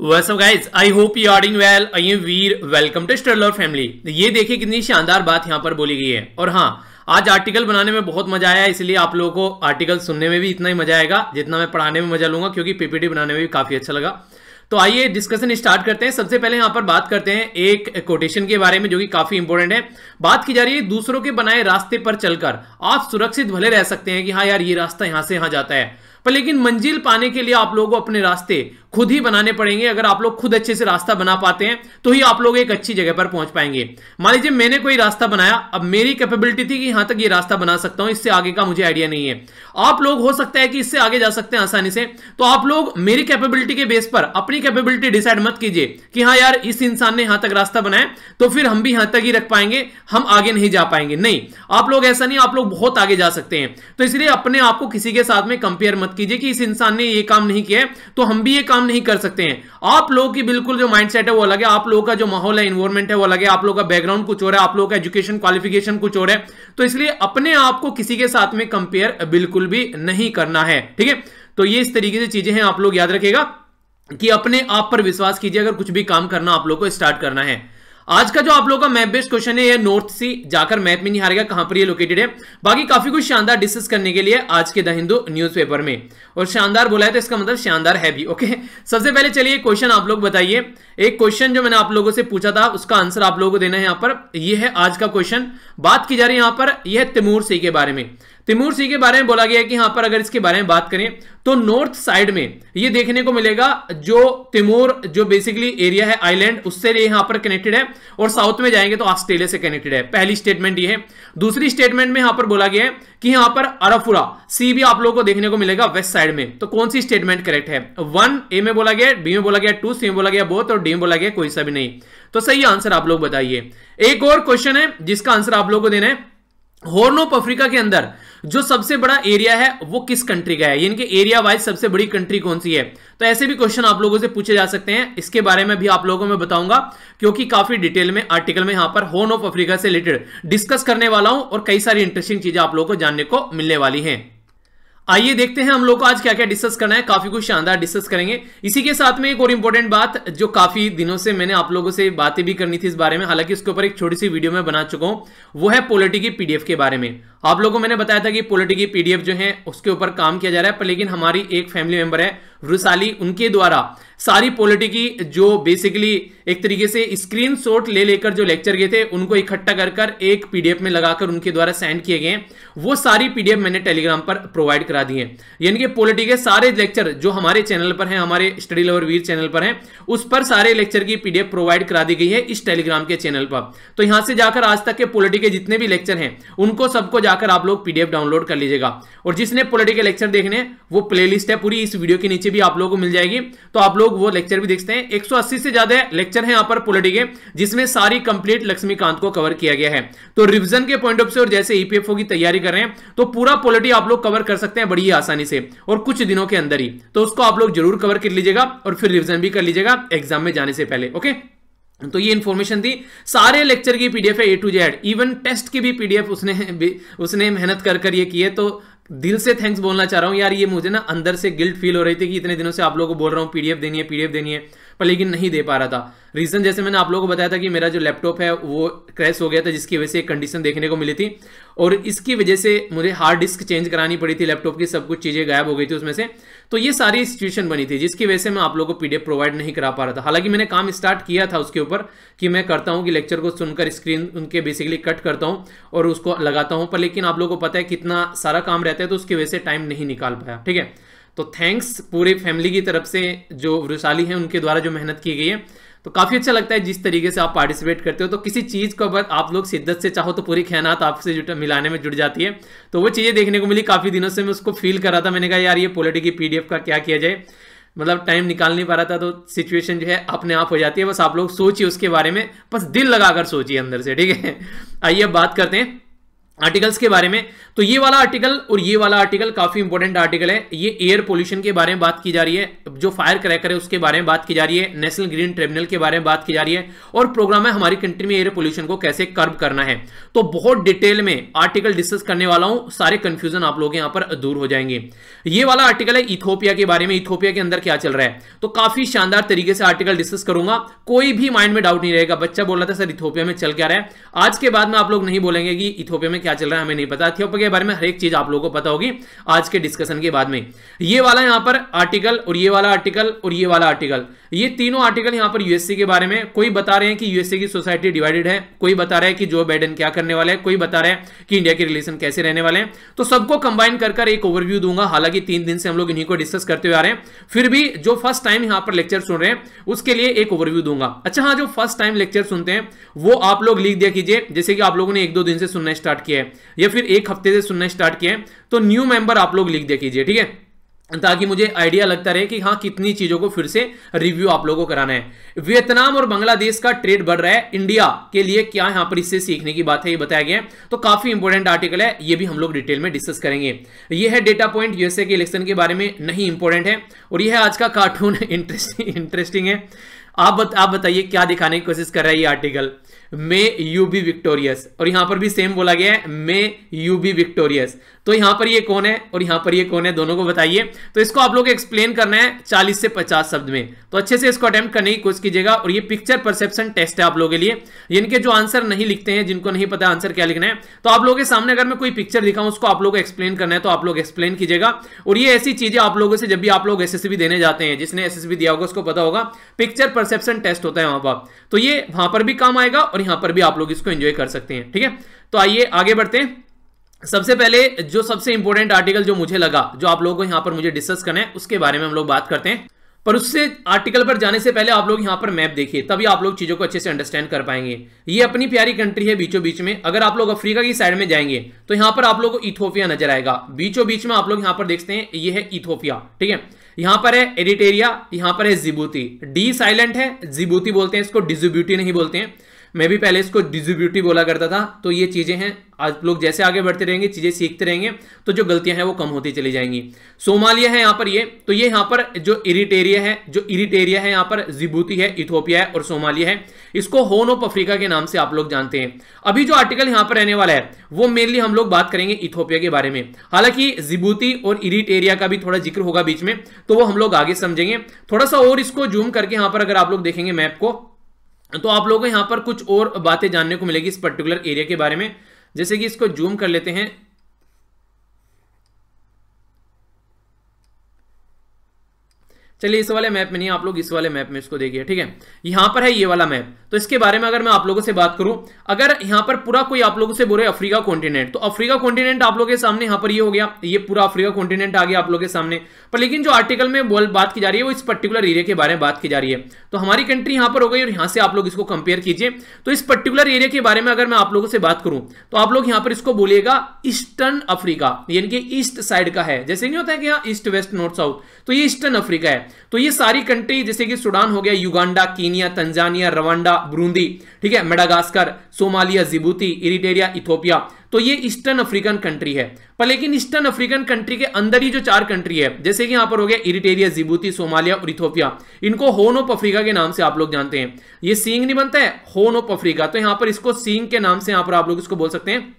वैसअप guys I hope you are well I am Veer welcome to stellar family ये देखिए कितनी शानदार बात यहाँ पर बोली गई है और हाँ आज आर्टिकल बनाने में बहुत मजा आया इसलिए आप लोगों को आर्टिकल सुनने में भी इतना ही मजा आएगा जितना मैं पढ़ाने में मजा लूंगा क्योंकि पीपीटी बनाने में भी काफी अच्छा लगा तो आइए डिस्कशन स्टार्ट करते हैं सबसे पहले यहाँ पर बात करते हैं एक कोटेशन के बारे में जो कि काफी इंपॉर्टेंट है बात की जा रही है दूसरों के बनाए रास्ते पर चलकर आप सुरक्षित भले रह सकते हैं कि हाँ यार ये रास्ता यहाँ से यहाँ जाता है पर लेकिन मंजिल पाने के लिए आप लोगों को अपने रास्ते खुद ही बनाने पड़ेंगे अगर आप लोग खुद अच्छे से रास्ता बना पाते हैं तो ही आप लोग एक अच्छी जगह पर पहुंच पाएंगे मान लीजिए मैंने कोई रास्ता बनाया अब मेरी कैपेबिलिटी थी कि यहां तक ये रास्ता बना सकता हूं इससे आगे का मुझे आइडिया नहीं है आप लोग हो सकता है कि इससे आगे जा सकते हैं आसानी से तो आप लोग मेरी कैपेबिलिटी के बेस पर अपनी कैपेबिलिटी डिसाइड मत कीजिए कि हाँ यार इस इंसान ने यहां तक रास्ता बनाया तो फिर हम भी यहां तक ही रख पाएंगे हम आगे नहीं जा पाएंगे नहीं आप लोग ऐसा नहीं आप लोग बहुत आगे जा सकते हैं तो इसलिए अपने आप को किसी के साथ में कंपेयर मत कीजिए कि इस इंसान ने ये काम नहीं किया तो हम भी ये काम काम नहीं कर सकते हैं आप लोगों की बिल्कुल जो माइंडसेट है वो अलग है आप लोगों का जो माहौल है इन्वायरमेंट है वो अलग है आप लोगों का बैकग्राउंड कुछ और है आप लोगों का एजुकेशन क्वालिफिकेशन कुछ और है तो इसलिए अपने आप को किसी के साथ में कंपेयर बिल्कुल भी नहीं करना है ठीक है तो ये इस तरीके से चीजें हैं आप लोग याद रखेगा कि अपने आप पर विश्वास कीजिए अगर कुछ भी काम करना आप लोग को स्टार्ट करना है आज का जो आप लोगों का मैप बेस्ड क्वेश्चन है ये नॉर्थ सी जाकर मैप में नहीं हारेगा कहां पर ये लोकेटेड है बाकी काफी कुछ शानदार डिस्कस करने के लिए आज के द हिंदू पेपर में और शानदार बोला है तो इसका मतलब शानदार है भी ओके सबसे पहले चलिए क्वेश्चन आप लोग बताइए एक क्वेश्चन जो मैंने आप लोगों से पूछा था उसका आंसर आप लोगों को देना है यहां पर यह है आज का क्वेश्चन बात की जा रही है यहां पर यह तिमूर सी के बारे में तिमूर सी के बारे में बोला गया है कि यहां पर अगर इसके बारे में बात करें तो नॉर्थ साइड में ये देखने को मिलेगा जो तिमूर जो बेसिकली एरिया है आइलैंड उससे यहां पर कनेक्टेड है और साउथ में जाएंगे तो ऑस्ट्रेलिया से कनेक्टेड है पहली स्टेटमेंट ये है दूसरी स्टेटमेंट में यहां पर बोला गया है कि यहां पर अरफुरा सी भी आप लोगों को देखने को मिलेगा वेस्ट साइड में तो कौन सी स्टेटमेंट करेक्ट है वन ए में बोला गया बी में बोला गया टू सी में बोला गया बोथ और डी में बोला गया कोई सा भी नहीं तो सही आंसर आप लोग बताइए एक और क्वेश्चन है जिसका आंसर आप लोग को देना है हॉर्न ऑफ अफ्रीका के अंदर जो सबसे बड़ा एरिया है वो किस कंट्री का है यानी कि एरिया वाइज सबसे बड़ी कंट्री कौन सी है तो ऐसे भी क्वेश्चन आप लोगों से पूछे जा सकते हैं इसके बारे में भी आप लोगों में बताऊंगा क्योंकि काफी डिटेल में आर्टिकल में यहां पर होर्न ऑफ अफ्रीका से रिलेटेड डिस्कस करने वाला हूं और कई सारी इंटरेस्टिंग चीजें आप लोगों को जानने को मिलने वाली है आइए देखते हैं हम लोग को आज क्या क्या डिस्कस करना है काफी कुछ शानदार डिस्कस करेंगे इसी के साथ में एक और इंपॉर्टेंट बात जो काफी दिनों से मैंने आप लोगों से बातें भी करनी थी इस बारे में हालांकि इसके ऊपर एक छोटी सी वीडियो में बना चुका हूं वो है पॉलिटी की पीडीएफ के बारे में आप लोगों को मैंने बताया था कि पोलिटी की पीडीएफ जो है उसके ऊपर काम किया जा रहा है पर लेकिन हमारी एक फैमिली मेंबर है वृशाली उनके द्वारा सारी पोलिटी की जो बेसिकली एक तरीके से स्क्रीन ले लेकर जो लेक्चर गए थे उनको इकट्ठा कर कर एक पीडीएफ में लगाकर उनके द्वारा सेंड किए गए वो सारी पीडीएफ मैंने टेलीग्राम पर प्रोवाइड करा दी है यानी कि पोलिटी के सारे लेक्चर जो हमारे चैनल पर है हमारे स्टडी लवर वीर चैनल पर है उस पर सारे लेक्चर की पीडीएफ प्रोवाइड करा दी गई है इस टेलीग्राम के चैनल पर तो यहां से जाकर आज तक के पोलिटी के जितने भी लेक्चर हैं उनको सबको जाकर आप लोग पीडीएफ डाउनलोड कर लीजिएगा और जिसने पॉलिटिकल लेक्चर देखने वो प्लेलिस्ट है पूरी इस वीडियो के नीचे भी आप लोगों को मिल जाएगी तो आप लोग वो लेक्चर भी देखते हैं 180 से ज्यादा लेक्चर है यहाँ पर पोलिटिक जिसमें सारी कंप्लीट लक्ष्मीकांत को कवर किया गया है तो रिविजन के पॉइंट ऑफ से और जैसे ईपीएफओ e की तैयारी कर रहे हैं तो पूरा पोलिटी आप लोग कवर कर सकते हैं बड़ी आसानी से और कुछ दिनों के अंदर ही तो उसको आप लोग जरूर कवर कर लीजिएगा और फिर रिविजन भी कर लीजिएगा एग्जाम में जाने से पहले ओके okay? तो ये इन्फॉर्मेशन थी सारे लेक्चर की पीडीएफ है A to Z even test की भी पीडीएफ उसने उसने मेहनत कर कर ये की है तो दिल से थैंक्स बोलना चाह रहा हूँ यार ये मुझे ना अंदर से गिल्ट फील हो रही थी कि इतने दिनों से आप लोगों को बोल रहा हूँ पीडीएफ देनी है पीडीएफ देनी है पर लेकिन नहीं दे पा रहा था रीज़न जैसे मैंने आप लोगों को बताया था कि मेरा जो लैपटॉप है वो क्रैश हो गया था जिसकी वजह से एक कंडीशन देखने को मिली थी और इसकी वजह से मुझे हार्ड डिस्क चेंज करानी पड़ी थी लैपटॉप की सब कुछ चीज़ें गायब हो गई थी उसमें से तो ये सारी सिचुएशन बनी थी जिसकी वजह से मैं आप लोगों को पीडीएफ प्रोवाइड नहीं करा पा रहा था हालांकि मैंने काम स्टार्ट किया था उसके ऊपर कि मैं करता हूँ कि लेक्चर को सुनकर स्क्रीन उनके बेसिकली कट करता हूँ और उसको लगाता हूँ पर लेकिन आप लोगों को पता है कितना सारा काम रहता है तो उसकी वजह से टाइम नहीं निकाल पाया ठीक है तो थैंक्स पूरे फैमिली की तरफ से जो वृशाली हैं उनके द्वारा जो मेहनत की गई है तो काफ़ी अच्छा लगता है जिस तरीके से आप पार्टिसिपेट करते हो तो किसी चीज़ को अगर आप लोग शिद्दत से चाहो तो पूरी ख्यानात आपसे मिलाने में जुड़ जाती है तो वो चीज़ें देखने को मिली काफ़ी दिनों से मैं उसको फील कर रहा था मैंने कहा यार ये पोलिटी की पीडीएफ का क्या किया जाए मतलब टाइम निकाल नहीं पा रहा था तो सिचुएशन जो है अपने आप हो जाती है बस आप लोग सोचिए उसके बारे में बस दिल लगाकर सोचिए अंदर से ठीक है आइए अब बात करते हैं आर्टिकल्स के बारे में तो ये वाला आर्टिकल और ये वाला आर्टिकल काफी इंपॉर्टेंट आर्टिकल है ये एयर पोल्यूशन के बारे में बात की जा रही है जो फायर क्रैकर है उसके बारे में बात की जा रही है नेशनल ग्रीन ट्रिब्यूनल के बारे में बात की जा रही है और प्रोग्राम है हमारी कंट्री में एयर पोल्यूशन को कैसे कर्ब करना है तो बहुत डिटेल में आर्टिकल डिस्कस करने वाला हूं सारे कंफ्यूजन आप लोग यहां पर दूर हो जाएंगे ये वाला आर्टिकल है इथोपिया के बारे में इथोपिया के अंदर क्या चल रहा है तो काफी शानदार तरीके से आर्टिकल डिस्कस करूंगा कोई भी माइंड में डाउट नहीं रहेगा बच्चा बोल रहा था सर इथोपिया में चल क्या रहा है आज के बाद में आप लोग नहीं बोलेंगे कि इथोपिया में क्या क्या चल रहा है हमें नहीं पता थियोपिया के बारे में हर एक चीज आप लोगों को पता होगी आज के डिस्कशन के बाद में ये वाला यहाँ पर आर्टिकल और ये वाला आर्टिकल और ये वाला आर्टिकल ये तीनों आर्टिकल यहाँ पर यूएससी के बारे में कोई बता रहे हैं कि यूएसए की सोसाइटी डिवाइडेड है कोई बता रहा है कि जो बाइडन क्या करने वाले हैं कोई बता रहा है कि इंडिया के रिलेशन कैसे रहने वाले हैं तो सबको कंबाइन कर कर एक ओवरव्यू दूंगा हालांकि तीन दिन से हम लोग इन्हीं को डिस्कस करते हुए आ रहे हैं फिर भी जो फर्स्ट टाइम यहाँ पर लेक्चर सुन रहे हैं उसके लिए एक ओवरव्यू दूंगा अच्छा हाँ जो फर्स्ट टाइम लेक्चर सुनते हैं वो आप लोग लिख दिया कीजिए जैसे कि आप लोगों ने एक दो दिन से सुनना स्टार्ट किया किया है या फिर एक हफ्ते से सुनना स्टार्ट किया है तो न्यू मेंबर आप लोग लिख दिया कीजिए ठीक है ताकि मुझे आइडिया लगता रहे कि हाँ कितनी चीजों को फिर से रिव्यू आप लोगों को कराना है वियतनाम और बांग्लादेश का ट्रेड बढ़ रहा है इंडिया के लिए क्या यहां पर इससे सीखने की बात है ये बताया गया है तो काफी इंपोर्टेंट आर्टिकल है ये भी हम लोग डिटेल में डिस्कस करेंगे ये है डेटा पॉइंट यूएसए के इलेक्शन के बारे में नहीं इंपोर्टेंट है और यह है आज का कार्टून इंटरेस्टिंग इंटरेस्टिंग है आप बत, आप बताइए क्या दिखाने की कोशिश कर रहा है ये article may you be victorious और यहां पर भी सेम बोला गया है मे यू बी विक्टोरियस तो यहां पर ये कौन है और यहां पर ये कौन है दोनों को बताइए तो इसको आप लोग एक्सप्लेन करना है 40 से 50 शब्द में तो अच्छे से इसको अटेम्प्ट करने की कोशिश कीजिएगा और ये पिक्चर परसेप्शन टेस्ट है आप लोगों के लिए इनके जो आंसर नहीं लिखते हैं जिनको नहीं पता आंसर क्या लिखना है तो आप लोगों के सामने अगर मैं कोई पिक्चर दिखाऊं उसको आप लोग एक्सप्लेन करना है तो आप लोग एक्सप्लेन कीजिएगा और ये ऐसी चीजें आप लोगों से जब भी आप लोग एस देने जाते हैं जिसने एस दिया होगा उसको पता होगा पिक्चर परसेप्शन टेस्ट होता है वहां पर तो ये वहां पर भी काम आएगा और यहां पर भी आप लोग इसको एंजॉय कर सकते हैं ठीक है तो आइए आगे बढ़ते हैं सबसे पहले जो सबसे इंपॉर्टेंट आर्टिकल जो मुझे लगा जो आप लोगों को यहां पर मुझे डिस्कस करना है उसके बारे में हम लोग बात करते हैं पर उससे आर्टिकल पर जाने से पहले आप लोग यहां पर मैप देखिए तभी आप लोग चीज़ों को अच्छे से अंडरस्टैंड कर पाएंगे ये अपनी प्यारी कंट्री है बीचों बीच में अगर आप लोग अफ्रीका की साइड में जाएंगे तो यहां पर आप लोगों को इथोपिया नजर आएगा बीचों बीच में आप लोग यहां पर देखते हैं ये है इथोपिया ठीक है यहां पर है एडिटेरिया यहां पर है जिबूती डी साइलेंट है जिबूती बोलते हैं इसको डिजिब्यूटी नहीं बोलते हैं मैं भी पहले इसको डिजिब्यूटी बोला करता था तो ये चीज़ें हैं आज लोग जैसे आगे बढ़ते रहेंगे चीज़ें सीखते रहेंगे तो जो गलतियां हैं वो कम होती चली जाएंगी सोमालिया है यहां पर ये तो ये यहां पर जो इरिटेरिया है जो इरिटेरिया है यहां पर जिबूती है इथोपिया है और सोमालिया है इसको होन ऑफ अफ्रीका के नाम से आप लोग जानते हैं अभी जो आर्टिकल यहाँ पर रहने वाला है वो मेनली हम लोग बात करेंगे इथोपिया के बारे में हालांकि जिबूती और इरिटेरिया का भी थोड़ा जिक्र होगा बीच में तो वो हम लोग आगे समझेंगे थोड़ा सा और इसको जूम करके यहाँ पर अगर आप लोग देखेंगे मैप को तो आप लोगों को यहाँ पर कुछ और बातें जानने को मिलेगी इस पर्टिकुलर एरिया के बारे में जैसे कि इसको जूम कर लेते हैं चलिए इस वाले मैप में नहीं आप लोग इस वाले मैप में इसको देखिए ठीक है यहाँ पर है ये वाला मैप तो इसके बारे में अगर मैं आप लोगों से बात करूं अगर यहाँ पर पूरा कोई आप लोगों से बोले अफ्रीका कॉन्टिनेंट तो अफ्रीका कॉन्टिनेंट आप लोगों के सामने यहाँ पर ये हो गया ये पूरा अफ्रीका कॉन्टिनेंट आ गया आप लोगों के सामने पर लेकिन जो आर्टिकल में बोल बात की जा रही है वो इस पर्टिकुलर एरिया के बारे में बात की जा रही है तो हमारी कंट्री यहां पर हो गई और यहाँ से आप लोग इसको कंपेयर कीजिए तो इस पर्टिकुलर एरिया के बारे में अगर मैं आप लोगों से बात करूं तो आप लोग यहाँ पर इसको बोलिएगा ईस्टर्न अफ्रीका यानी कि ईस्ट साइड का है जैसे नहीं होता है कि यहाँ ईस्ट वेस्ट नॉर्थ साउथ तो ये ईस्टर्न अफ्रीका है तो ये सारी कंट्री जैसे कि सूडान हो गया Uganda Kenya Tanzania Rwanda Burundi ठीक है Madagascar Somalia Djibouti Eritrea Ethiopia तो ये ईस्टर्न अफ्रीकन कंट्री है पर लेकिन ईस्टर्न अफ्रीकन कंट्री के अंदर ही जो चार कंट्री है जैसे कि यहां पर हो गया इरिटेरिया जिबूती सोमालिया और इथोपिया इनको होन ऑफ अफ्रीका के नाम से आप लोग जानते हैं ये सींग नहीं बनता है होन ऑफ अफ्रीका तो यहां पर इसको सींग के नाम से यहां पर आप लोग इसको बोल सकते हैं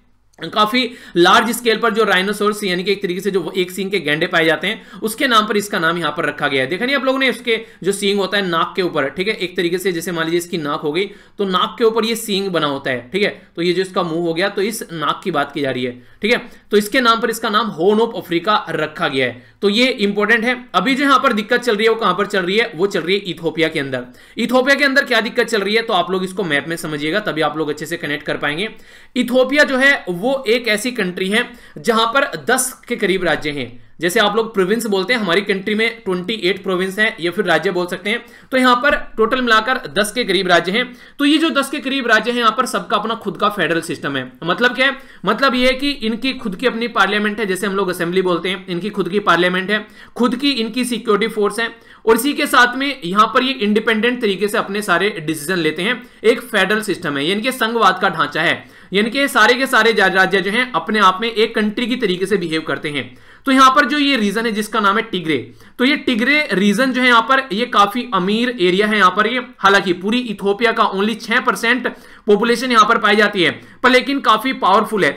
काफी लार्ज स्केल पर जो राइनोसोर्स यानी कि एक तरीके से जो एक सींग के गेंडे पाए जाते हैं उसके नाम पर इसका नाम यहां पर रखा गया है देखा नहीं आप लोगों ने इसके जो सींग होता है नाक के ऊपर ठीक है एक तरीके से जैसे मान लीजिए इसकी नाक हो गई तो नाक के ऊपर ये सींग बना होता है ठीक है तो ये जो इसका मुंह हो गया तो इस नाक की बात की जा रही है ठीक है तो इसके नाम पर इसका नाम होन ऑफ अफ्रीका रखा गया है तो ये इंपॉर्टेंट है अभी जो यहां पर दिक्कत चल रही है वो कहां पर चल रही है वो चल रही है इथोपिया के अंदर इथोपिया के अंदर क्या दिक्कत चल रही है तो आप लोग इसको मैप में समझिएगा तभी आप लोग अच्छे से कनेक्ट कर पाएंगे इथोपिया जो है वो एक ऐसी कंट्री है जहां पर दस के करीब राज्य हैं जैसे आप लोग प्रोविंस बोलते हैं हमारी कंट्री में 28 प्रोविंस है या फिर राज्य बोल सकते हैं तो यहां पर टोटल मिलाकर 10 के करीब राज्य हैं तो ये जो 10 के करीब राज्य हैं यहां पर सबका अपना खुद का फेडरल सिस्टम है मतलब क्या है मतलब ये है कि इनकी खुद की अपनी पार्लियामेंट है जैसे हम लोग असेंबली बोलते हैं इनकी खुद की पार्लियामेंट है खुद की इनकी सिक्योरिटी फोर्स है और इसी के साथ में यहां पर ये इंडिपेंडेंट तरीके से अपने सारे डिसीजन लेते हैं एक फेडरल सिस्टम है ये इनके संघवाद का ढांचा है यानी कि सारे के सारे राज्य जो हैं अपने आप में एक कंट्री की तरीके से बिहेव करते हैं तो यहाँ पर जो ये रीजन है जिसका नाम है टिग्रे तो ये टिग्रे रीजन जो है यहाँ पर ये काफी अमीर एरिया है यहाँ पर ये हालांकि पूरी इथोपिया का ओनली छह परसेंट पॉपुलेशन यहाँ पर पाई जाती है पर लेकिन काफी पावरफुल है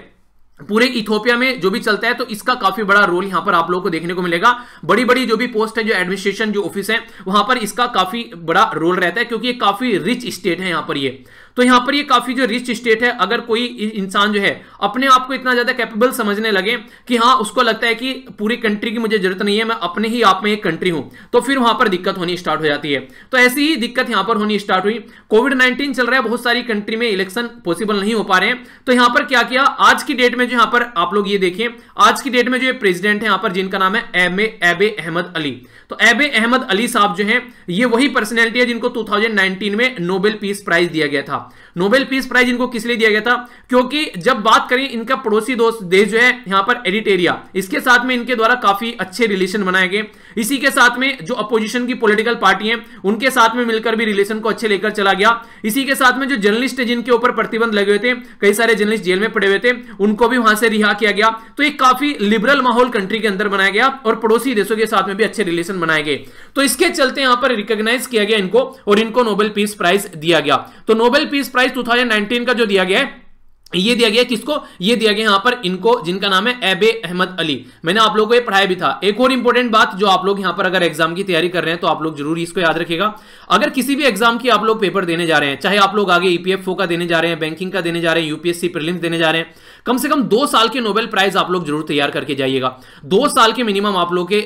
पूरे इथोपिया में जो भी चलता है तो इसका काफी बड़ा रोल यहां पर आप लोगों को देखने को मिलेगा बड़ी बड़ी जो भी पोस्ट है जो एडमिनिस्ट्रेशन जो ऑफिस है वहां पर इसका काफी बड़ा रोल रहता है क्योंकि ये काफी रिच स्टेट है यहां पर ये तो यहां पर ये काफ़ी जो रिच स्टेट है अगर कोई इंसान जो है अपने आप को इतना ज़्यादा कैपेबल समझने लगे कि हाँ उसको लगता है कि पूरी कंट्री की मुझे जरूरत नहीं है मैं अपने ही आप में एक कंट्री हूं तो फिर वहां पर दिक्कत होनी स्टार्ट हो जाती है तो ऐसी ही दिक्कत यहां पर होनी स्टार्ट हुई कोविड नाइन्टीन चल रहा है बहुत सारी कंट्री में इलेक्शन पॉसिबल नहीं हो पा रहे हैं तो यहां पर क्या किया आज की डेट में जो यहां पर आप लोग ये देखें आज की डेट में जो प्रेसिडेंट है यहाँ पर जिनका नाम है एम एबे अहमद अली तो एबे अहमद अली साहब जो है ये वही पर्सनैलिटी है जिनको टू में नोबेल पीस प्राइज दिया गया था नोबेल पीस प्राइज इनको किस लिए दिया गया था क्योंकि जब बात करें इनका पड़ोसी दोस्त देश जो है यहां पर एडिटेरिया इसके साथ में इनके द्वारा काफी अच्छे रिलेशन बनाए गए इसी के साथ में जो अपोजिशन की पोलिटिकल पार्टी है उनके साथ में मिलकर भी रिलेशन को अच्छे लेकर चला गया इसी के साथ में जो जर्नलिस्ट है जिनके ऊपर प्रतिबंध लगे हुए थे कई सारे जर्नलिस्ट जेल में पड़े हुए थे उनको भी वहां से रिहा किया गया तो एक काफी लिबरल माहौल कंट्री के अंदर बनाया गया और पड़ोसी देशों के साथ में भी अच्छे रिलेशन बनाए गए तो इसके चलते यहां पर रिकॉग्नाइज किया गया इनको और इनको नोबेल पीस प्राइज दिया गया तो नोबेल पीस प्राइस 2019 का जो दिया गया है ये दिया गया किसको ये दिया गया यहां पर इनको जिनका नाम है एबे अहमद अली मैंने आप लोगों को ये पढ़ाया भी था एक और इंपॉर्टेंट बात जो आप लोग यहां पर अगर एग्जाम की तैयारी कर रहे हैं तो आप लोग जरूर इसको याद रखिएगा अगर किसी भी एग्जाम की आप लोग पेपर देने जा रहे हैं चाहे आप लोग आगे ईपीएफओ e का देने जा रहे हैं बैंकिंग का देने जा रहे हैं यूपीएससी प्रिलिम्स देने जा रहे हैं कम से कम दो साल के नोबेल प्राइज आप लोग जरूर तैयार करके जाइएगा दो साल के मिनिमम आप लोग के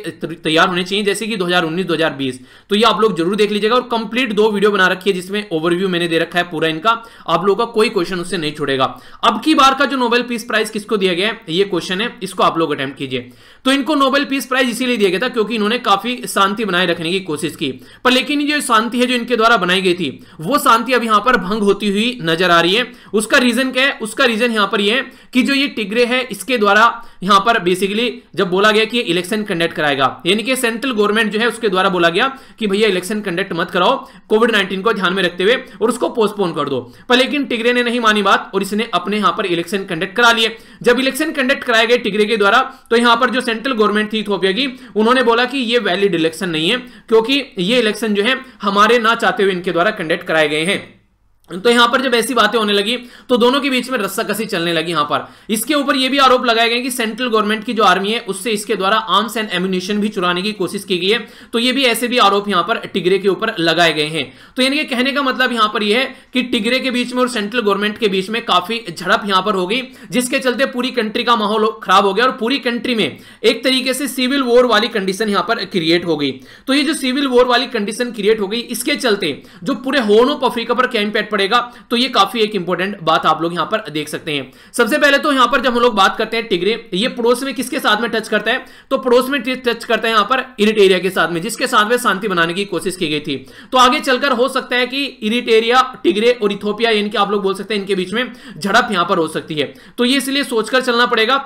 तैयार होने चाहिए जैसे कि 2019 2020 तो ये आप लोग जरूर देख लीजिएगा और कंप्लीट दो वीडियो बना रखी है जिसमें ओवरव्यू मैंने दे रखा है पूरा इनका आप लोगों का कोई क्वेश्चन उससे नहीं छोड़ेगा अब की बार का जो नोबेल पीस प्राइज किसको दिया गया है ये क्वेश्चन है इसको आप लोग अटेम्प्ट कीजिए तो इनको नोबेल पीस प्राइज इसीलिए दिया गया था क्योंकि इन्होंने काफी शांति बनाए रखने की कोशिश की पर लेकिन जो शांति है जो इनके द्वारा बनाई गई थी वो शांति अब यहां पर भंग होती हुई नजर आ रही है उसका रीजन क्या है उसका रीजन यहां पर यह कि जो ये टिग्रे है इसके द्वारा यहाँ पर बेसिकली जब बोला गया कि इलेक्शन कंडक्ट कराएगा यानी कि सेंट्रल गवर्नमेंट जो है उसके द्वारा बोला गया कि भैया इलेक्शन कंडक्ट मत कराओ कोविड नाइन्टीन को ध्यान में रखते हुए और उसको पोस्टपोन कर दो पर लेकिन टिग्रे ने नहीं मानी बात और इसने अपने यहाँ पर इलेक्शन कंडक्ट करा लिए जब इलेक्शन कंडक्ट कराए गए टिग्रे के द्वारा तो यहाँ पर जो सेंट्रल गवर्नमेंट थी इथोपिया की उन्होंने बोला कि ये वैलिड इलेक्शन नहीं है क्योंकि ये इलेक्शन जो है हमारे ना चाहते हुए इनके द्वारा कंडक्ट कराए गए हैं तो यहां पर जब ऐसी बातें होने लगी तो दोनों के बीच में रस्सा कसी चलने लगी यहां पर इसके ऊपर यह भी आरोप लगाए गए कि सेंट्रल गवर्नमेंट की जो आर्मी है उससे इसके द्वारा आर्म्स एंड एम्यूनेशन भी चुराने की कोशिश की गई है तो ये भी ऐसे भी आरोप यहां पर टिगरे के ऊपर लगाए गए हैं तो यानी कहने का मतलब यहां पर यह है कि टिगरे के बीच में और सेंट्रल गवर्नमेंट के बीच में काफी झड़प यहां पर हो गई जिसके चलते पूरी कंट्री का माहौल खराब हो गया और पूरी कंट्री में एक तरीके से सिविल वॉर वाली कंडीशन यहां पर क्रिएट हो गई तो ये जो सिविल वॉर वाली कंडीशन क्रिएट हो गई इसके चलते जो पूरे होर्न ऑफ अफ्रीका पर क्या पड़ेगा तो ये काफी एक इंपॉर्टेंट बात आप लोग यहां पर देख सकते हैं सबसे पहले तो यहां पर जब हम लोग बात करते हैं टिगरे ये पड़ोस में किसके साथ में टच करता है तो पड़ोस में टच करता है यहां पर इरिटेरिया के साथ में जिसके साथ में शांति बनाने की कोशिश की गई थी तो आगे चलकर हो सकता है कि इरिटेरिया टिगरे और इथोपिया इनके आप लोग बोल सकते हैं इनके बीच में झड़प यहां पर हो सकती है तो ये इसलिए सोचकर चलना पड़ेगा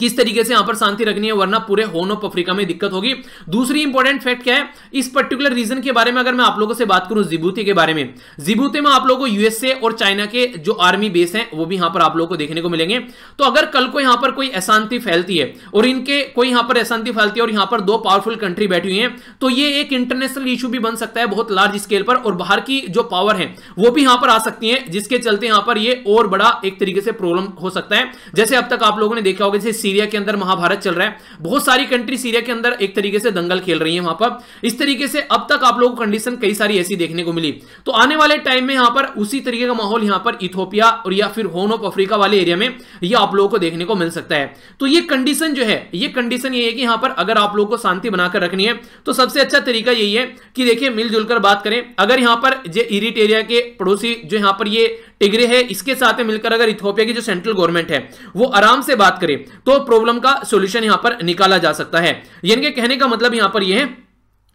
किस तरीके से यहां पर शांति रखनी है वरना पूरे होन ऑफ अफ्रीका में दिक्कत होगी दूसरी इंपॉर्टेंट फैक्ट क्या है इस पर्टिकुलर रीजन के बारे में अगर मैं आप लोगों से बात करूं जिबूती के बारे में जिबूते में आप लोगों को यूएसए और चाइना के जो आर्मी बेस हैं वो भी यहां पर आप लोगों को देखने को मिलेंगे तो अगर कल को यहां पर कोई अशांति फैलती है और इनके कोई यहां पर अशांति फैलती है और यहां पर दो पावरफुल कंट्री बैठी हुई है तो ये एक इंटरनेशनल इशू भी बन सकता है बहुत लार्ज स्केल पर और बाहर की जो पावर है वो भी यहां पर आ सकती है जिसके चलते यहां पर ये और बड़ा एक तरीके से प्रॉब्लम हो सकता है जैसे अब तक आप लोगों ने देखा होगा से सीरिया के अंदर महाभारत चल रहा है बहुत सारी कंट्री सीरिया के अंदर एक तरीके से दंगल खेल रही है वहां पर इस तरीके से अब तक आप लोगों को कंडीशन कई सारी ऐसी देखने को मिली तो आने वाले टाइम में यहां पर उसी तरीके का माहौल यहां पर इथोपिया और या फिर होन ऑफ अफ्रीका वाले एरिया में यह आप लोगों को देखने को मिल सकता है तो ये कंडीशन जो है ये कंडीशन ये है कि यहां पर अगर आप लोगों को शांति बनाकर रखनी है तो सबसे अच्छा तरीका यही है कि देखिए मिलजुल बात करें अगर यहां पर जो इरिट एरिया के पड़ोसी जो यहां पर ये टिगरे है इसके साथ मिलकर अगर इथोपिया की जो सेंट्रल गवर्नमेंट है वो आराम से बात करे तो प्रॉब्लम का सोल्यूशन यहां पर निकाला जा सकता है यानी कि कहने का मतलब यहां पर यह है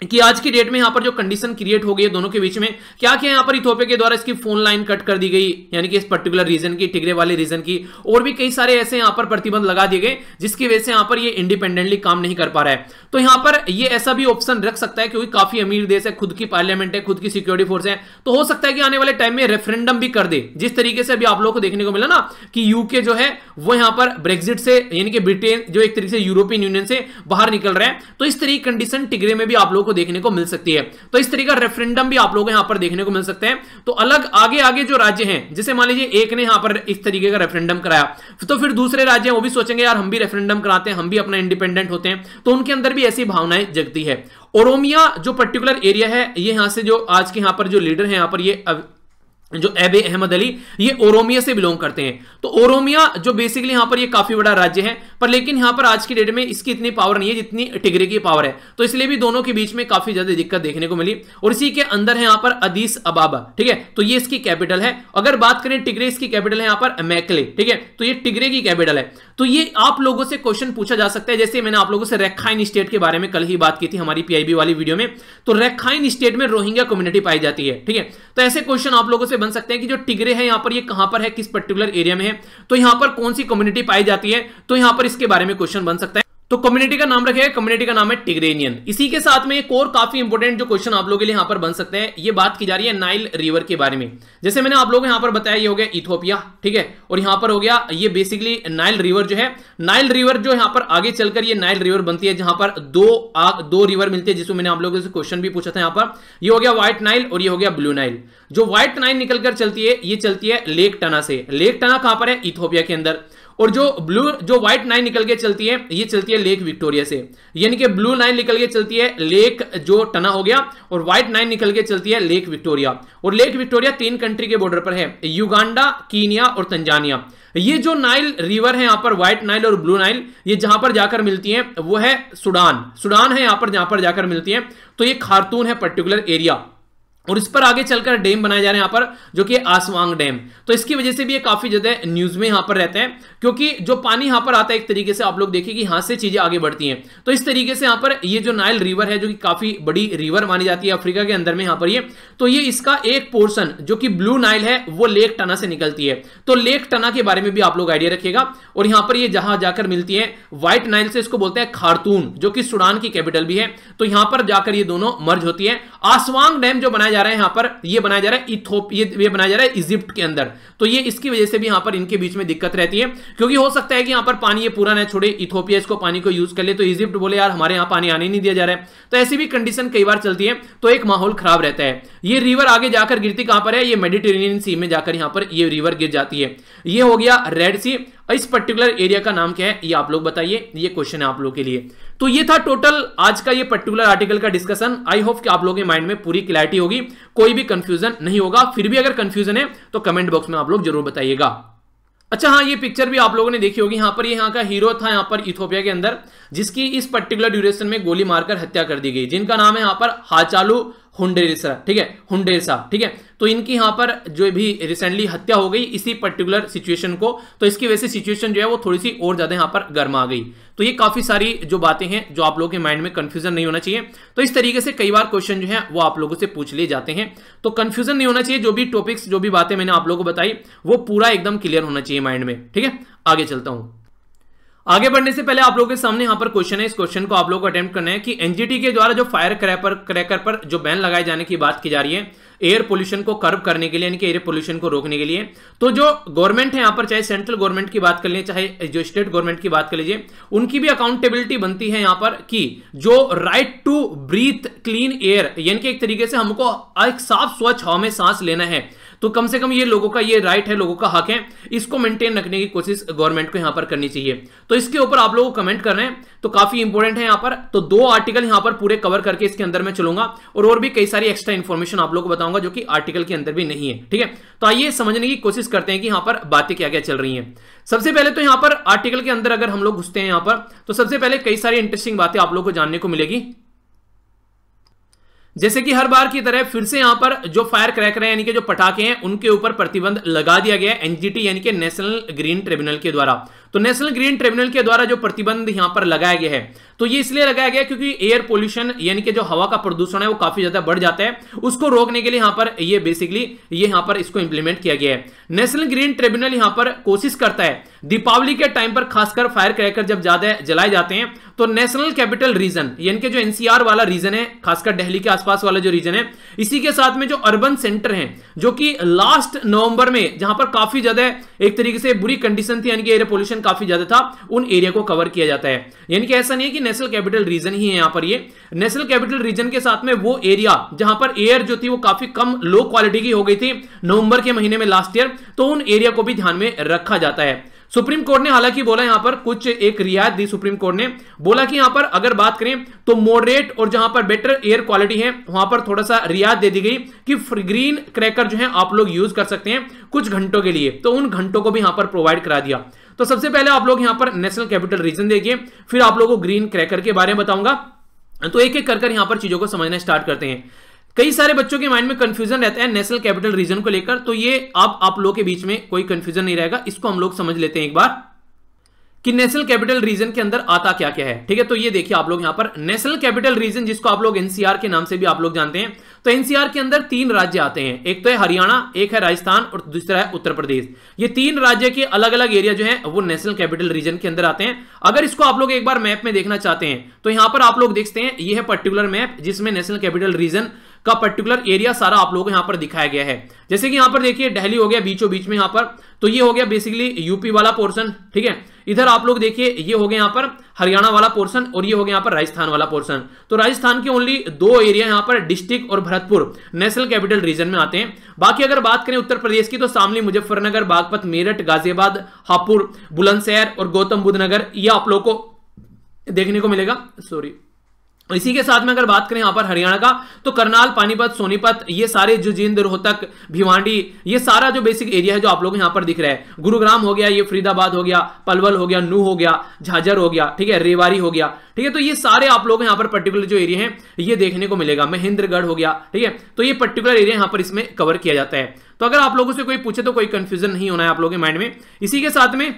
कि आज की डेट में यहां पर जो कंडीशन क्रिएट हो गई है दोनों के बीच में क्या क्या यहां पर इथोपिया के द्वारा इसकी फोन लाइन कट कर दी गई यानी कि इस पर्टिकुलर रीजन की टिगरे वाले रीजन की और भी कई सारे ऐसे यहां पर प्रतिबंध लगा दिए गए जिसकी वजह से यहां पर ये इंडिपेंडेंटली काम नहीं कर पा रहा है तो यहां पर ये ऐसा भी ऑप्शन रख सकता है क्योंकि काफी अमीर देश है खुद की पार्लियामेंट है खुद की सिक्योरिटी फोर्स है तो हो सकता है कि आने वाले टाइम में रेफरेंडम भी कर दे जिस तरीके से अभी आप लोग को देखने को मिला ना कि यूके जो है वो यहां पर ब्रेग्जिट से यानी कि ब्रिटेन जो एक तरीके से यूरोपियन यूनियन से बाहर निकल रहे हैं तो इस तरीके कंडीशन टिगरे में भी आप लोग को देखने को मिल सकती है तो इस तरीके का रेफरेंडम भी आप लोग यहां पर देखने को मिल सकते हैं तो अलग आगे आगे जो राज्य हैं जैसे मान लीजिए एक ने यहां पर इस तरीके का रेफरेंडम कराया तो फिर दूसरे राज्य वो भी सोचेंगे यार हम भी रेफरेंडम कराते हैं हम भी अपना इंडिपेंडेंट होते हैं तो उनके अंदर भी ऐसी भावनाएं जगती है ओरोमिया जो पर्टिकुलर एरिया है ये यहां से जो आज के यहां पर जो लीडर है यहां पर ये जो एबे अहमद अली ये ओरोमिया से बिलोंग करते हैं तो ओरोमिया जो बेसिकली यहां पर ये काफी बड़ा राज्य है पर लेकिन यहां पर आज की डेट में इसकी इतनी पावर नहीं है जितनी टिगरे की पावर है तो इसलिए भी दोनों के बीच में काफी ज्यादा दिक्कत देखने को मिली और इसी के अंदर है यहां पर अदीस अबाबा ठीक है तो ये इसकी कैपिटल है अगर बात करें टिगरे इसकी कैपिटल है यहां पर मैकले ठीक है तो ये टिगरे की कैपिटल है तो ये आप लोगों से क्वेश्चन पूछा जा सकता है जैसे मैंने आप लोगों से रेखाइन स्टेट के बारे में कल ही बात की थी हमारी पीआईबी वाली वीडियो में तो रेखाइन स्टेट में रोहिंग्या कम्युनिटी पाई जाती है ठीक है तो ऐसे क्वेश्चन आप लोगों से बन सकते हैं कि जो टिगरे है यहाँ पर ये कहां पर है किस पर्टिकुलर एरिया में है तो यहां पर कौन सी कम्युनिटी पाई जाती है तो यहां पर इसके बारे में क्वेश्चन बन सकता है तो कम्युनिटी का नाम रखेगा कम्युनिटी का नाम है टिग्रेनियन इसी के साथ में एक और काफी इंपोर्टेंट जो क्वेश्चन आप लोगों के लिए यहां पर बन सकते हैं ये बात की जा रही है नाइल रिवर के बारे में जैसे मैंने आप लोगों को यहां पर बताया ये हो गया इथोपिया ठीक है और यहां पर हो गया ये बेसिकली नाइल रिवर जो है नाइल रिवर जो यहां पर आगे चलकर ये नाइल रिवर बनती है जहां पर दो आ, दो रिवर मिलती है जिसमें मैंने आप लोगों से क्वेश्चन भी पूछा था यहां पर यह हो गया व्हाइट नाइल और ये हो गया ब्लू नाइल जो व्हाइट नाइल निकलकर चलती है ये चलती है लेक टना से लेक टना कहां पर है इथोपिया के अंदर और जो ब्लू जो व्हाइट लाइन निकल के चलती है ये चलती है लेक विक्टोरिया से यानी कि ब्लू लाइन निकल के चलती है लेक जो टना हो गया और व्हाइट लाइन निकल के चलती है लेक विक्टोरिया और लेक विक्टोरिया तीन कंट्री के बॉर्डर पर है युगांडा कीनिया और तंजानिया ये जो नाइल रिवर है यहां पर व्हाइट नाइल और ब्लू नाइल ये जहां पर जाकर मिलती है वो है सुडान सुडान है यहां पर जहां पर जाकर मिलती है तो ये खारतून है पर्टिकुलर एरिया और इस पर आगे चलकर डैम बनाए जा रहे हैं यहाँ पर जो कि आसवांग डैम तो इसकी वजह से भी ये काफी ज्यादा न्यूज में यहाँ पर रहते हैं क्योंकि जो पानी यहाँ पर आता है एक तरीके से आप लोग देखिए कि यहाँ से चीजें आगे बढ़ती हैं तो इस तरीके से यहाँ पर ये जो नाइल रिवर है जो कि काफी बड़ी रिवर मानी जाती है अफ्रीका के अंदर में यहाँ पर ये तो ये इसका एक पोर्सन जो कि ब्लू नाइल है वो लेक टना से निकलती है तो लेक टना के बारे में भी आप लोग आइडिया रखिएगा और यहाँ पर ये जहां जाकर मिलती है व्हाइट नाइल से इसको बोलते हैं खारतून जो कि सुडान की कैपिटल भी है तो यहाँ पर जाकर ये दोनों मर्ज होती है आसवांग डैम जो बनाया जा रहा है यहां पर ये बनाया जा रहा है इथोप ये ये बनाया जा रहा है इजिप्ट के अंदर तो ये इसकी वजह से भी यहां पर इनके बीच में दिक्कत रहती है क्योंकि हो सकता है कि यहां पर पानी ये पूरा ना छोड़े इथोपिया इसको पानी को यूज कर ले तो इजिप्ट बोले यार हमारे यहां पानी आने नहीं दिया जा रहा है तो ऐसी भी कंडीशन कई बार चलती है तो एक माहौल खराब रहता है ये रिवर आगे जाकर गिरती कहां पर है ये मेडिटेरेनियन सी में जाकर यहां पर ये रिवर गिर जाती है ये हो गया रेड सी इस पर्टिकुलर एरिया का नाम क्या है ये आप लोग बताइए ये क्वेश्चन है आप लोग के लिए तो ये था टोटल आज का ये पर्टिकुलर आर्टिकल का डिस्कशन आई होप कि आप लोगों के माइंड में पूरी क्लैरिटी होगी कोई भी कंफ्यूजन नहीं होगा फिर भी अगर कंफ्यूजन है तो कमेंट बॉक्स में आप लोग जरूर बताइएगा अच्छा हाँ ये पिक्चर भी आप लोगों ने देखी होगी यहाँ पर यहाँ का हीरो था यहाँ पर इथोपिया के अंदर जिसकी इस पर्टिकुलर ड्यूरेशन में गोली मारकर हत्या कर दी गई जिनका नाम है यहाँ पर हाचालू हुडेरिसा ठीक है हुंडेसा ठीक है तो इनकी यहाँ पर जो भी रिसेंटली हत्या हो गई इसी पर्टिकुलर सिचुएशन को तो इसकी वजह से सिचुएशन जो है वो थोड़ी सी और ज़्यादा यहां पर गर्म आ गई तो ये काफ़ी सारी जो बातें हैं जो आप लोगों के माइंड में कन्फ्यूजन नहीं होना चाहिए तो इस तरीके से कई बार क्वेश्चन जो है वो आप लोगों से पूछ लिए जाते हैं तो कन्फ्यूजन नहीं होना चाहिए जो भी टॉपिक्स जो भी बातें मैंने आप लोगों को बताई वो पूरा एकदम क्लियर होना चाहिए माइंड में ठीक है आगे चलता हूँ आगे बढ़ने से पहले आप लोगों के सामने यहाँ पर क्वेश्चन है इस क्वेश्चन को आप लोग अटेम्प्ट करना है कि एनजीटी के द्वारा जो फायर क्रैपर क्रैकर पर जो बैन लगाए जाने की बात की जा रही है एयर पोल्यूशन को कर्व करने के लिए यानी कि एयर पोल्यूशन को रोकने के लिए तो जो गवर्नमेंट है यहाँ पर चाहे सेंट्रल गवर्नमेंट की बात कर लीजिए चाहे जो स्टेट गवर्नमेंट की बात कर लीजिए उनकी भी अकाउंटेबिलिटी बनती है यहाँ पर कि जो right to breathe clean air यानी कि एक तरीके से हमको एक साफ स्वच्छ हवा में सांस लेना है तो कम से कम ये लोगों का ये राइट है लोगों का हक है इसको मेंटेन रखने की कोशिश गवर्नमेंट को यहां पर करनी चाहिए तो इसके ऊपर आप लोग कमेंट कर रहे हैं तो काफी इंपॉर्टेंट है यहां पर तो दो आर्टिकल यहां पर पूरे कवर करके इसके अंदर मैं चलूंगा और और भी कई सारी एक्स्ट्रा इंफॉर्मेशन आप लोग को बताऊंगा जो कि आर्टिकल के अंदर भी नहीं है ठीक है तो आइए समझने की कोशिश करते हैं कि यहां पर बातें क्या क्या चल रही है सबसे पहले तो यहां पर आर्टिकल के अंदर अगर हम लोग घुसते हैं यहां पर तो सबसे पहले कई सारी इंटरेस्टिंग बातें आप लोग को जानने को मिलेगी जैसे कि हर बार की तरह फिर से यहां पर जो फायर क्रैकर है यानी कि जो पटाखे हैं उनके ऊपर प्रतिबंध लगा दिया गया है एनजीटी यानी कि नेशनल ग्रीन ट्रिब्यूनल के द्वारा तो नेशनल ग्रीन ट्रिब्यूनल के द्वारा जो प्रतिबंध यहां पर लगाया गया है तो ये इसलिए लगाया गया क्योंकि एयर पोल्यूशन यानी कि जो हवा का प्रदूषण है वो काफी ज्यादा बढ़ जाता है उसको रोकने के लिए यहां पर ये बेसिकली ये यहां पर इसको इंप्लीमेंट किया गया है नेशनल ग्रीन ट्रिब्यूनल यहां पर कोशिश करता है दीपावली के टाइम पर खासकर फायर क्रैकर जब ज्यादा जलाए जाते हैं तो नेशनल कैपिटल रीजन यानी कि जो एनसीआर वाला रीजन है खासकर दिल्ली के आसपास वाला जो रीजन है इसी के साथ में जो अर्बन सेंटर है जो कि लास्ट नवंबर में जहां पर काफी ज्यादा एक तरीके से बुरी कंडीशन थी यानी कि एयर पोल्यूशन पॉपुलेशन काफी ज्यादा था उन एरिया को कवर किया जाता है यानी कि ऐसा नहीं है कि नेशनल कैपिटल रीजन ही है यहाँ पर ये नेशनल कैपिटल रीजन के साथ में वो एरिया जहां पर एयर जो थी वो काफी कम लो क्वालिटी की हो गई थी नवंबर के महीने में लास्ट ईयर तो उन एरिया को भी ध्यान में रखा जाता है सुप्रीम कोर्ट ने हालांकि बोला यहां पर कुछ एक रियायत दी सुप्रीम कोर्ट ने बोला कि यहां पर अगर बात करें तो मॉडरेट और जहां पर बेटर एयर क्वालिटी है वहां पर थोड़ा सा रियायत दे दी गई कि ग्रीन क्रैकर जो है आप लोग यूज कर सकते हैं कुछ घंटों के लिए तो उन घंटों को भी यहां पर प्रोवाइड करा दिया तो सबसे पहले आप लोग यहां पर नेशनल कैपिटल रीजन देखिए फिर आप लोगों को ग्रीन क्रैकर के बारे में बताऊंगा तो एक एक कर कर यहां पर चीजों को समझना स्टार्ट करते हैं कई सारे बच्चों के माइंड में कंफ्यूजन रहता है नेशनल कैपिटल रीजन को लेकर तो ये आप आप लोगों के बीच में कोई कंफ्यूजन नहीं रहेगा इसको हम लोग समझ लेते हैं एक बार कि नेशनल कैपिटल रीजन के अंदर आता क्या क्या है ठीक है तो ये देखिए आप लोग यहां पर नेशनल कैपिटल रीजन जिसको आप लोग एनसीआर के नाम से भी आप लोग जानते हैं तो एनसीआर के अंदर तीन राज्य आते हैं एक तो है हरियाणा एक है राजस्थान और दूसरा है उत्तर प्रदेश ये तीन राज्य के अलग अलग एरिया जो है वो नेशनल कैपिटल रीजन के अंदर आते हैं अगर इसको आप लोग एक बार मैप में देखना चाहते हैं तो यहां पर आप लोग देखते हैं यह है पर्टिकुलर मैप जिसमें नेशनल कैपिटल रीजन का पर्टिकुलर एरिया सारा आप लोगों को यहाँ पर दिखाया गया है जैसे कि यहाँ पर देखिए डेहली हो गया बीचों बीच में यहाँ पर तो ये हो गया बेसिकली यूपी वाला पोर्सन ठीक है इधर आप लोग देखिए ये हो गया यहाँ पर हरियाणा वाला पोर्सन और ये हो गया यहाँ पर राजस्थान वाला पोर्सन तो राजस्थान के ओनली दो एरिया यहाँ पर डिस्ट्रिक्ट और भरतपुर नेशनल कैपिटल रीजन में आते हैं बाकी अगर बात करें उत्तर प्रदेश की तो सामली मुजफ्फरनगर बागपत मेरठ गाजियाबाद हापुड़ बुलंदशहर और गौतम बुद्ध नगर ये आप लोग को देखने को मिलेगा सॉरी इसी के साथ में अगर बात करें यहां पर हरियाणा का तो करनाल पानीपत सोनीपत ये सारे जो रोहतक भिवांडी ये सारा जो बेसिक एरिया है जो आप लोग यहां पर दिख रहा है गुरुग्राम हो गया ये फरीदाबाद हो गया पलवल हो गया नू हो गया झाझर हो गया ठीक है रेवारी हो गया ठीक है तो ये सारे आप लोग यहां पर पर्टिकुलर जो एरिया है ये देखने को मिलेगा महेंद्रगढ़ हो गया ठीक है तो ये पर्टिकुलर एरिया यहां पर इसमें कवर किया जाता है तो अगर आप लोगों से कोई पूछे तो कोई कंफ्यूजन नहीं होना है आप लोगों के माइंड में इसी के साथ में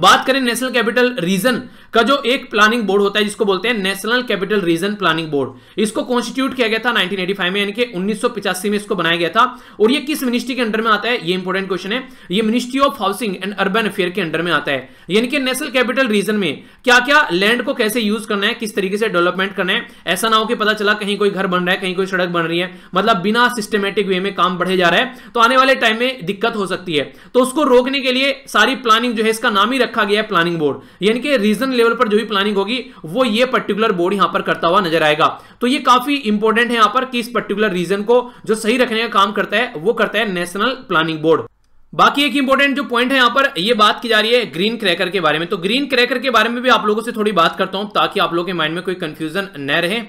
बात करें नेशनल कैपिटल रीजन का जो एक प्लानिंग बोर्ड होता है जिसको बोलते हैं national capital region planning board इसको कॉन्स्टिट्यूट किया गया था 1985 में यानी कि उन्नीस में इसको बनाया गया था और ये किस मिनिस्ट्री के अंडर में आता है ये इंपॉर्टेंट क्वेश्चन है ये ministry of housing and urban affair के अंडर में आता है यानी कि नेशनल कैपिटल रीजन में क्या क्या लैंड को कैसे यूज करना है किस तरीके से डेवलपमेंट करना है ऐसा ना हो कि पता चला कहीं कोई घर बन रहा है कहीं कोई सड़क बन रही है मतलब बिना सिस्टमेटिक वे में काम बढ़े जा रहा है तो आने वाले टाइम में दिक्कत हो सकती है तो उसको रोकने के लिए सारी प्लानिंग जो है इसका नाम ही रखा गया है प्लानिंग बोर्ड यानी कि रीजन लेवल पर जो भी प्लानिंग होगी वो ये पर्टिकुलर बोर्ड यहां पर करता हुआ नजर आएगा तो ये काफी इंपॉर्टेंट है यहां पर कि इस पर्टिकुलर रीजन को जो सही रखने का काम करता है वो करता है नेशनल प्लानिंग बोर्ड बाकी एक इंपॉर्टेंट जो पॉइंट है यहां पर ये बात की जा रही है ग्रीन क्रैकर के बारे में तो ग्रीन क्रैकर के बारे में भी आप लोगों से थोड़ी बात करता हूं ताकि आप लोगों के माइंड में कोई कंफ्यूजन न रहे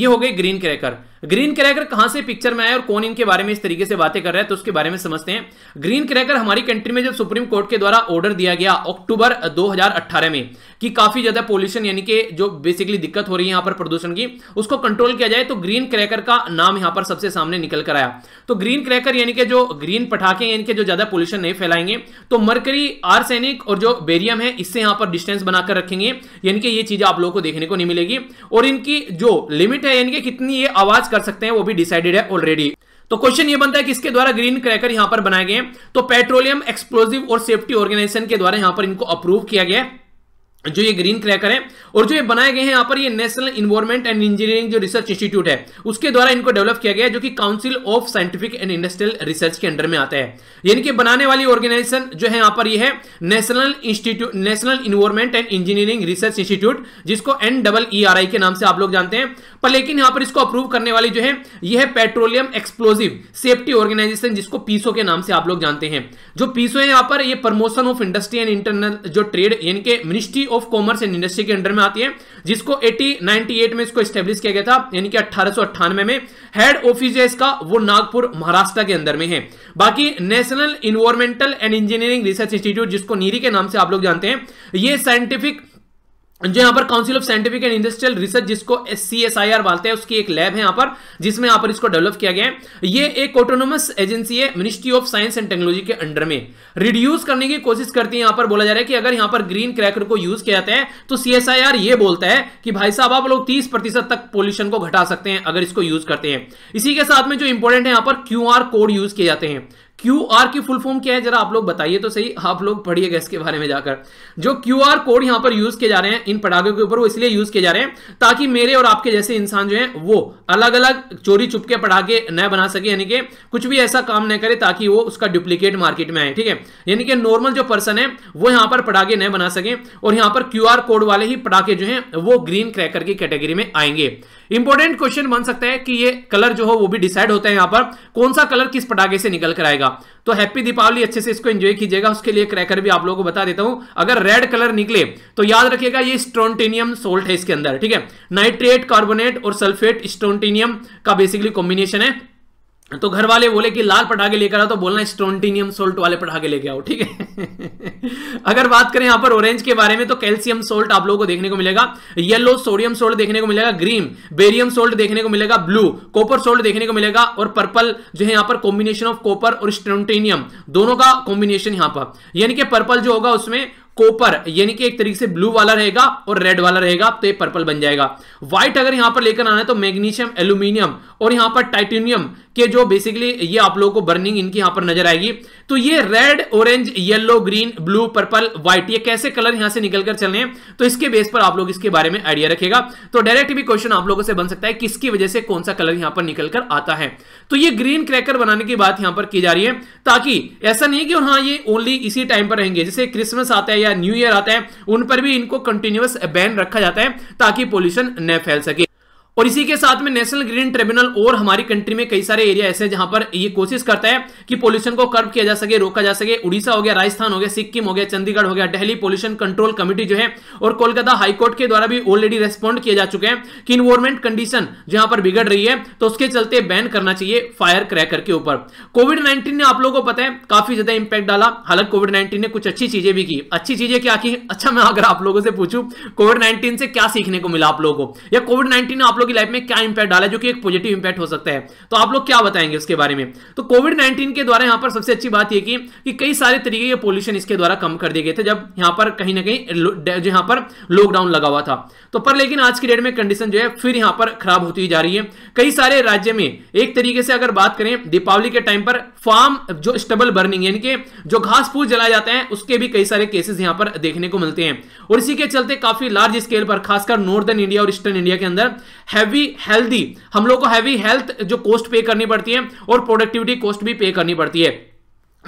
ये हो गए ग्रीन क्रैकर ग्रीन क्रैकर कहां से पिक्चर में आए और कौन इनके बारे में इस तरीके से बातें कर रहा है तो उसके बारे में समझते हैं ग्रीन क्रैकर हमारी कंट्री में जब सुप्रीम कोर्ट के द्वारा ऑर्डर दिया गया अक्टूबर 2018 में कि काफी ज्यादा पोल्यूशन यानी कि जो बेसिकली दिक्कत हो रही है यहां पर प्रदूषण की उसको कंट्रोल किया जाए तो ग्रीन क्रैकर का नाम यहां पर सबसे सामने निकल कर आया तो ग्रीन क्रैकर यानी कि जो ग्रीन पटाखे इनके जो ज्यादा पोल्यूशन नहीं फैलाएंगे तो मरकरी आर्सैनिक और जो बेरियम है इससे यहां पर डिस्टेंस बनाकर रखेंगे यानी कि ये चीज आप लोगों को देखने को नहीं मिलेगी और इनकी जो लिमिट है यानी कि कितनी ये आवाज कर सकते हैं वो भी डिसाइडेड है ऑलरेडी तो क्वेश्चन ये बनता है किसके द्वारा ग्रीन क्रैकर यहां पर बनाए गए तो पेट्रोलियम एक्सप्लोजिव और सेफ्टी ऑर्गेनाइजेशन के द्वारा यहां पर इनको अप्रूव किया गया है जो ये ग्रीन क्रैकर है और जो ये बनाए गए हैं यहाँ पर ये नेशनल इन्वायरमेंट एंड इंजीनियरिंग जो रिसर्च इंस्टीट्यूट है उसके द्वारा इनको डेवलप किया गया है जो कि council of scientific and industrial research के अंडर में आता है यानी कि बनाने वाली ऑर्गेनाइजेशन जो है यहाँ पर ये है national institute national environment and engineering research institute जिसको N double E R I के नाम से आप लोग जानते हैं पर लेकिन यहाँ पर इसको अप्रूव करने वाली जो है यह है पेट्रोलियम एक्सप्लोजिव सेफ्टी ऑर्गेनाइजेशन जिसको पीसो के नाम से आप लोग जानते हैं जो पीसो है यहाँ पर यह promotion of industry and internal जो ट्रेड यानी कि ministry of commerce and industry के अंडर में आती है जिसको 1898 में इसको स्टेब्लिश किया गया था यानी कि अट्ठारह में हेड ऑफिस है इसका वो नागपुर महाराष्ट्र के अंदर में है बाकी national environmental and engineering research institute जिसको नीरी के नाम से आप लोग जानते हैं ये साइंटिफिक जो यहाँ पर council of scientific and industrial research जिसको सी एस आई आर बोलते हैं उसकी एक लैब है यहाँ पर जिसमें यहाँ पर इसको डेवलप किया गया है ये एक ऑटोनोमस एजेंसी है ministry of science and technology के अंडर में रिड्यूस करने की कोशिश करती है यहाँ पर बोला जा रहा है कि अगर यहाँ पर ग्रीन क्रैकर को यूज किया जाता है तो सी एस आई आर ये बोलता है कि भाई साहब आप लोग तीस प्रतिशत तक पोल्यूशन को घटा सकते हैं अगर इसको यूज करते हैं इसी के साथ में जो इंपॉर्टेंट है यहाँ पर क्यू आर कोड यूज किए जाते हैं क्यू आर की फुल फॉर्म क्या है जरा आप लोग बताइए तो सही आप लोग पढ़िएगा इसके बारे में जाकर जो क्यू आर कोड यहां पर यूज किए जा रहे हैं इन पटाखों के ऊपर वो इसलिए यूज किए जा रहे हैं ताकि मेरे और आपके जैसे इंसान जो है वो अलग अलग चोरी चुपके पटाखे न बना सके यानी कि कुछ भी ऐसा काम न करे ताकि वो उसका डुप्लीकेट मार्केट में आए ठीक है यानी कि नॉर्मल जो पर्सन है वो यहां पर पटाखे न बना सके और यहां पर क्यू कोड वाले ही पटाखे जो है वो ग्रीन क्रैकर की कैटेगरी में आएंगे इंपॉर्टेंट क्वेश्चन बन सकता है कि ये कलर जो हो वो भी डिसाइड होता है यहाँ पर कौन सा कलर किस पटाखे से निकल कर आएगा तो हैप्पी दीपावली अच्छे से इसको एंजॉय कीजिएगा उसके लिए क्रैकर भी आप लोगों को बता देता हूं अगर रेड कलर निकले तो याद रखिएगा ये स्ट्रोन्टेनियम सोल्ट है इसके अंदर ठीक है नाइट्रेट कार्बोनेट और सल्फेट स्ट्रोन्टेनियम का बेसिकली कॉम्बिनेशन है तो घर वाले बोले कि लाल पटाखे लेकर आओ तो बोलना स्टोनटीनियम सोल्ट वाले पटाखे लेके आओ ठीक है अगर बात करें यहां पर ऑरेंज के बारे में तो कैल्सियम सोल्ट आप लोगों को देखने को मिलेगा येलो सोडियम सोल्ट देखने को मिलेगा ग्रीन बेरियम सोल्ट देखने को मिलेगा ब्लू कॉपर सोल्ट देखने को मिलेगा और पर्पल जो है यहां पर कॉम्बिनेशन ऑफ कॉपर और स्टोनटीनियम दोनों का कॉम्बिनेशन यहां पर यानी कि पर्पल जो होगा उसमें कोपर यानी कि एक तरीके से ब्लू वाला रहेगा और रेड वाला रहेगा तो ये पर्पल बन जाएगा व्हाइट अगर यहां पर लेकर आना है तो मैग्नीशियम एल्यूमिनियम और यहां पर टाइटेनियम के जो बेसिकली ये आप लोगों को बर्निंग इनकी यहां पर नजर आएगी तो ये red orange yellow green blue purple white ये कैसे कलर यहां से निकलकर चल रहे हैं तो इसके बेस पर आप लोग इसके बारे में आइडिया रखेगा तो डायरेक्ट भी क्वेश्चन आप लोगों से बन सकता है किसकी वजह से कौन सा कलर यहां पर निकलकर आता है तो ये ग्रीन क्रैकर बनाने की बात यहां पर की जा रही है ताकि ऐसा नहीं है कि हाँ ये ओनली इसी टाइम पर रहेंगे जैसे क्रिसमस आता है या न्यू ईयर आते हैं उन पर भी इनको कंटिन्यूस बैन रखा जाता है ताकि पोल्यूशन न फैल सके और इसी के साथ में नेशनल ग्रीन ट्रिब्यूनल और हमारी कंट्री में कई सारे एरिया ऐसे जहां पर ये कोशिश करता है कि पोल्यूशन को कर्व किया जा सके रोका जा सके उड़ीसा हो गया राजस्थान हो गया सिक्किम हो गया चंडीगढ़ हो गया दिल्ली पोल्यूशन कंट्रोल कमेटी जो है और कोलकाता हाईकोर्ट के द्वारा भी ऑलरेडी रेस्पॉन्ड किया जा चुके हैं कि इन्वायरमेंट कंडीशन जहां पर बिगड़ रही है तो उसके चलते बैन करना चाहिए फायर क्रैकर के ऊपर कोविड नाइन्टीन ने आप लोगों को पता है काफी ज्यादा इंपैक्ट डाला हालांकि कोविड नाइन्टीन ने कुछ अच्छी चीजें भी की अच्छी चीजें क्या की अच्छा मैं अगर आप लोगों से पूछू कोविड नाइन्टीन से क्या सीखने को मिला आप लोगों को या कोविड नाइन्टीन ने आप लोग लोगों की लाइफ में क्या इंपैक्ट डाला जो कि एक पॉजिटिव इंपैक्ट हो सकता है तो आप लोग क्या बताएंगे उसके बारे में तो कोविड नाइन्टीन के द्वारा यहाँ पर सबसे अच्छी बात यह की कि कई सारे तरीके के पोल्यूशन इसके द्वारा कम कर दिए गए थे जब यहाँ पर कहीं ना कहीं यहाँ पर लॉकडाउन लगा हुआ था तो पर लेकिन आज की डेट में कंडीशन जो है फिर यहाँ पर खराब होती जा रही है कई सारे राज्य में एक तरीके से अगर बात करें दीपावली के टाइम पर फार्म जो स्टबल बर्निंग यानी कि जो घास फूस जलाया जाता है उसके भी कई सारे केसेस यहाँ पर देखने को मिलते हैं और इसी के चलते काफी लार्ज स्केल पर खासकर नॉर्दर्न इंडिया और ईस्टर्न इंडिया के अंदर हैवी हेल्दी हम लोग को हैवी हेल्थ जो कॉस्ट पे करनी पड़ती है और प्रोडक्टिविटी कॉस्ट भी पे करनी पड़ती है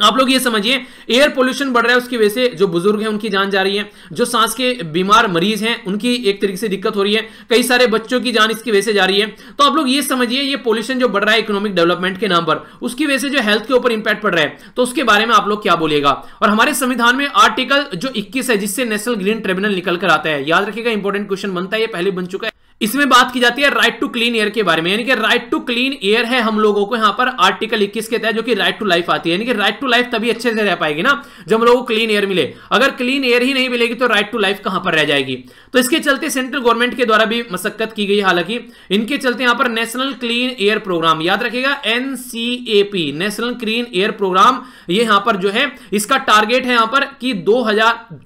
आप लोग ये समझिए एयर पोल्यूशन बढ़ रहा है उसकी वजह से जो बुजुर्ग हैं उनकी जान जा रही है जो सांस के बीमार मरीज हैं उनकी एक तरीके से दिक्कत हो रही है कई सारे बच्चों की जान इसकी वजह से जा रही है तो आप लोग ये समझिए ये पोल्यूशन जो बढ़ रहा है इकोनॉमिक डेवलपमेंट के नाम पर उसकी वजह से जो हेल्थ के ऊपर इंपैक्ट पड़ रहा है तो उसके बारे में आप लोग क्या बोलेगा और हमारे संविधान में आर्टिकल जो इक्कीस है जिससे नेशनल ग्रीन ट्रिब्यूनल निकल कर आता है याद रखेगा इंपॉर्टेंट क्वेश्चन बनता है ये पहले बन चुका है इसमें बात की जाती है राइट टू क्लीन एयर के बारे में यानी कि राइट टू क्लीन एयर है हम लोगों को यहां पर आर्टिकल 21 के तहत जो कि राइट टू लाइफ आती है यानी कि राइट टू लाइफ तभी अच्छे से रह पाएगी ना जब हम लोगों को क्लीन एयर मिले अगर क्लीन एयर ही नहीं मिलेगी तो राइट टू लाइफ कहां पर रह जाएगी तो इसके चलते सेंट्रल गवर्नमेंट के द्वारा भी मशक्कत की गई हालांकि इनके चलते यहां पर नेशनल क्लीन एयर प्रोग्राम याद रखेगा NCAP national clean air programme ये यहां पर जो है इसका टारगेट है यहां पर कि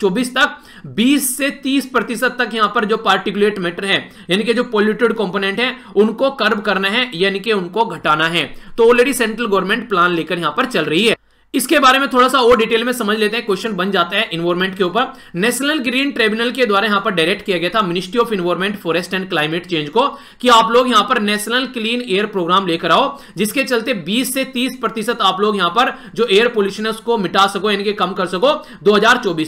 चौबीस तक बीस से तीस प्रतिशत तक यहां पर जो पार्टिकुलेट मैटर है यानी कि जो पोल्यूटेड कंपोनेंट है उनको कर्ब करना है यानी कि उनको घटाना है तो ऑलरेडी सेंट्रल गवर्नमेंट प्लान लेकर यहां पर चल रही है इसके बारे में थोड़ा सा और डिटेल में समझ लेते हैं क्वेश्चन बन जाते हैं इन्वायरमेंट के ऊपर नेशनल ग्रीन ट्रिब्यूनल के द्वारा यहां पर डायरेक्ट किया गया था ministry of environment forest and climate change को कि आप लोग यहां पर नेशनल क्लीन एयर प्रोग्राम लेकर आओ जिसके चलते 20 से 30 प्रतिशत आप लोग यहां पर जो एयर पोल्यूशन को मिटा सको यानी कम कर सको दो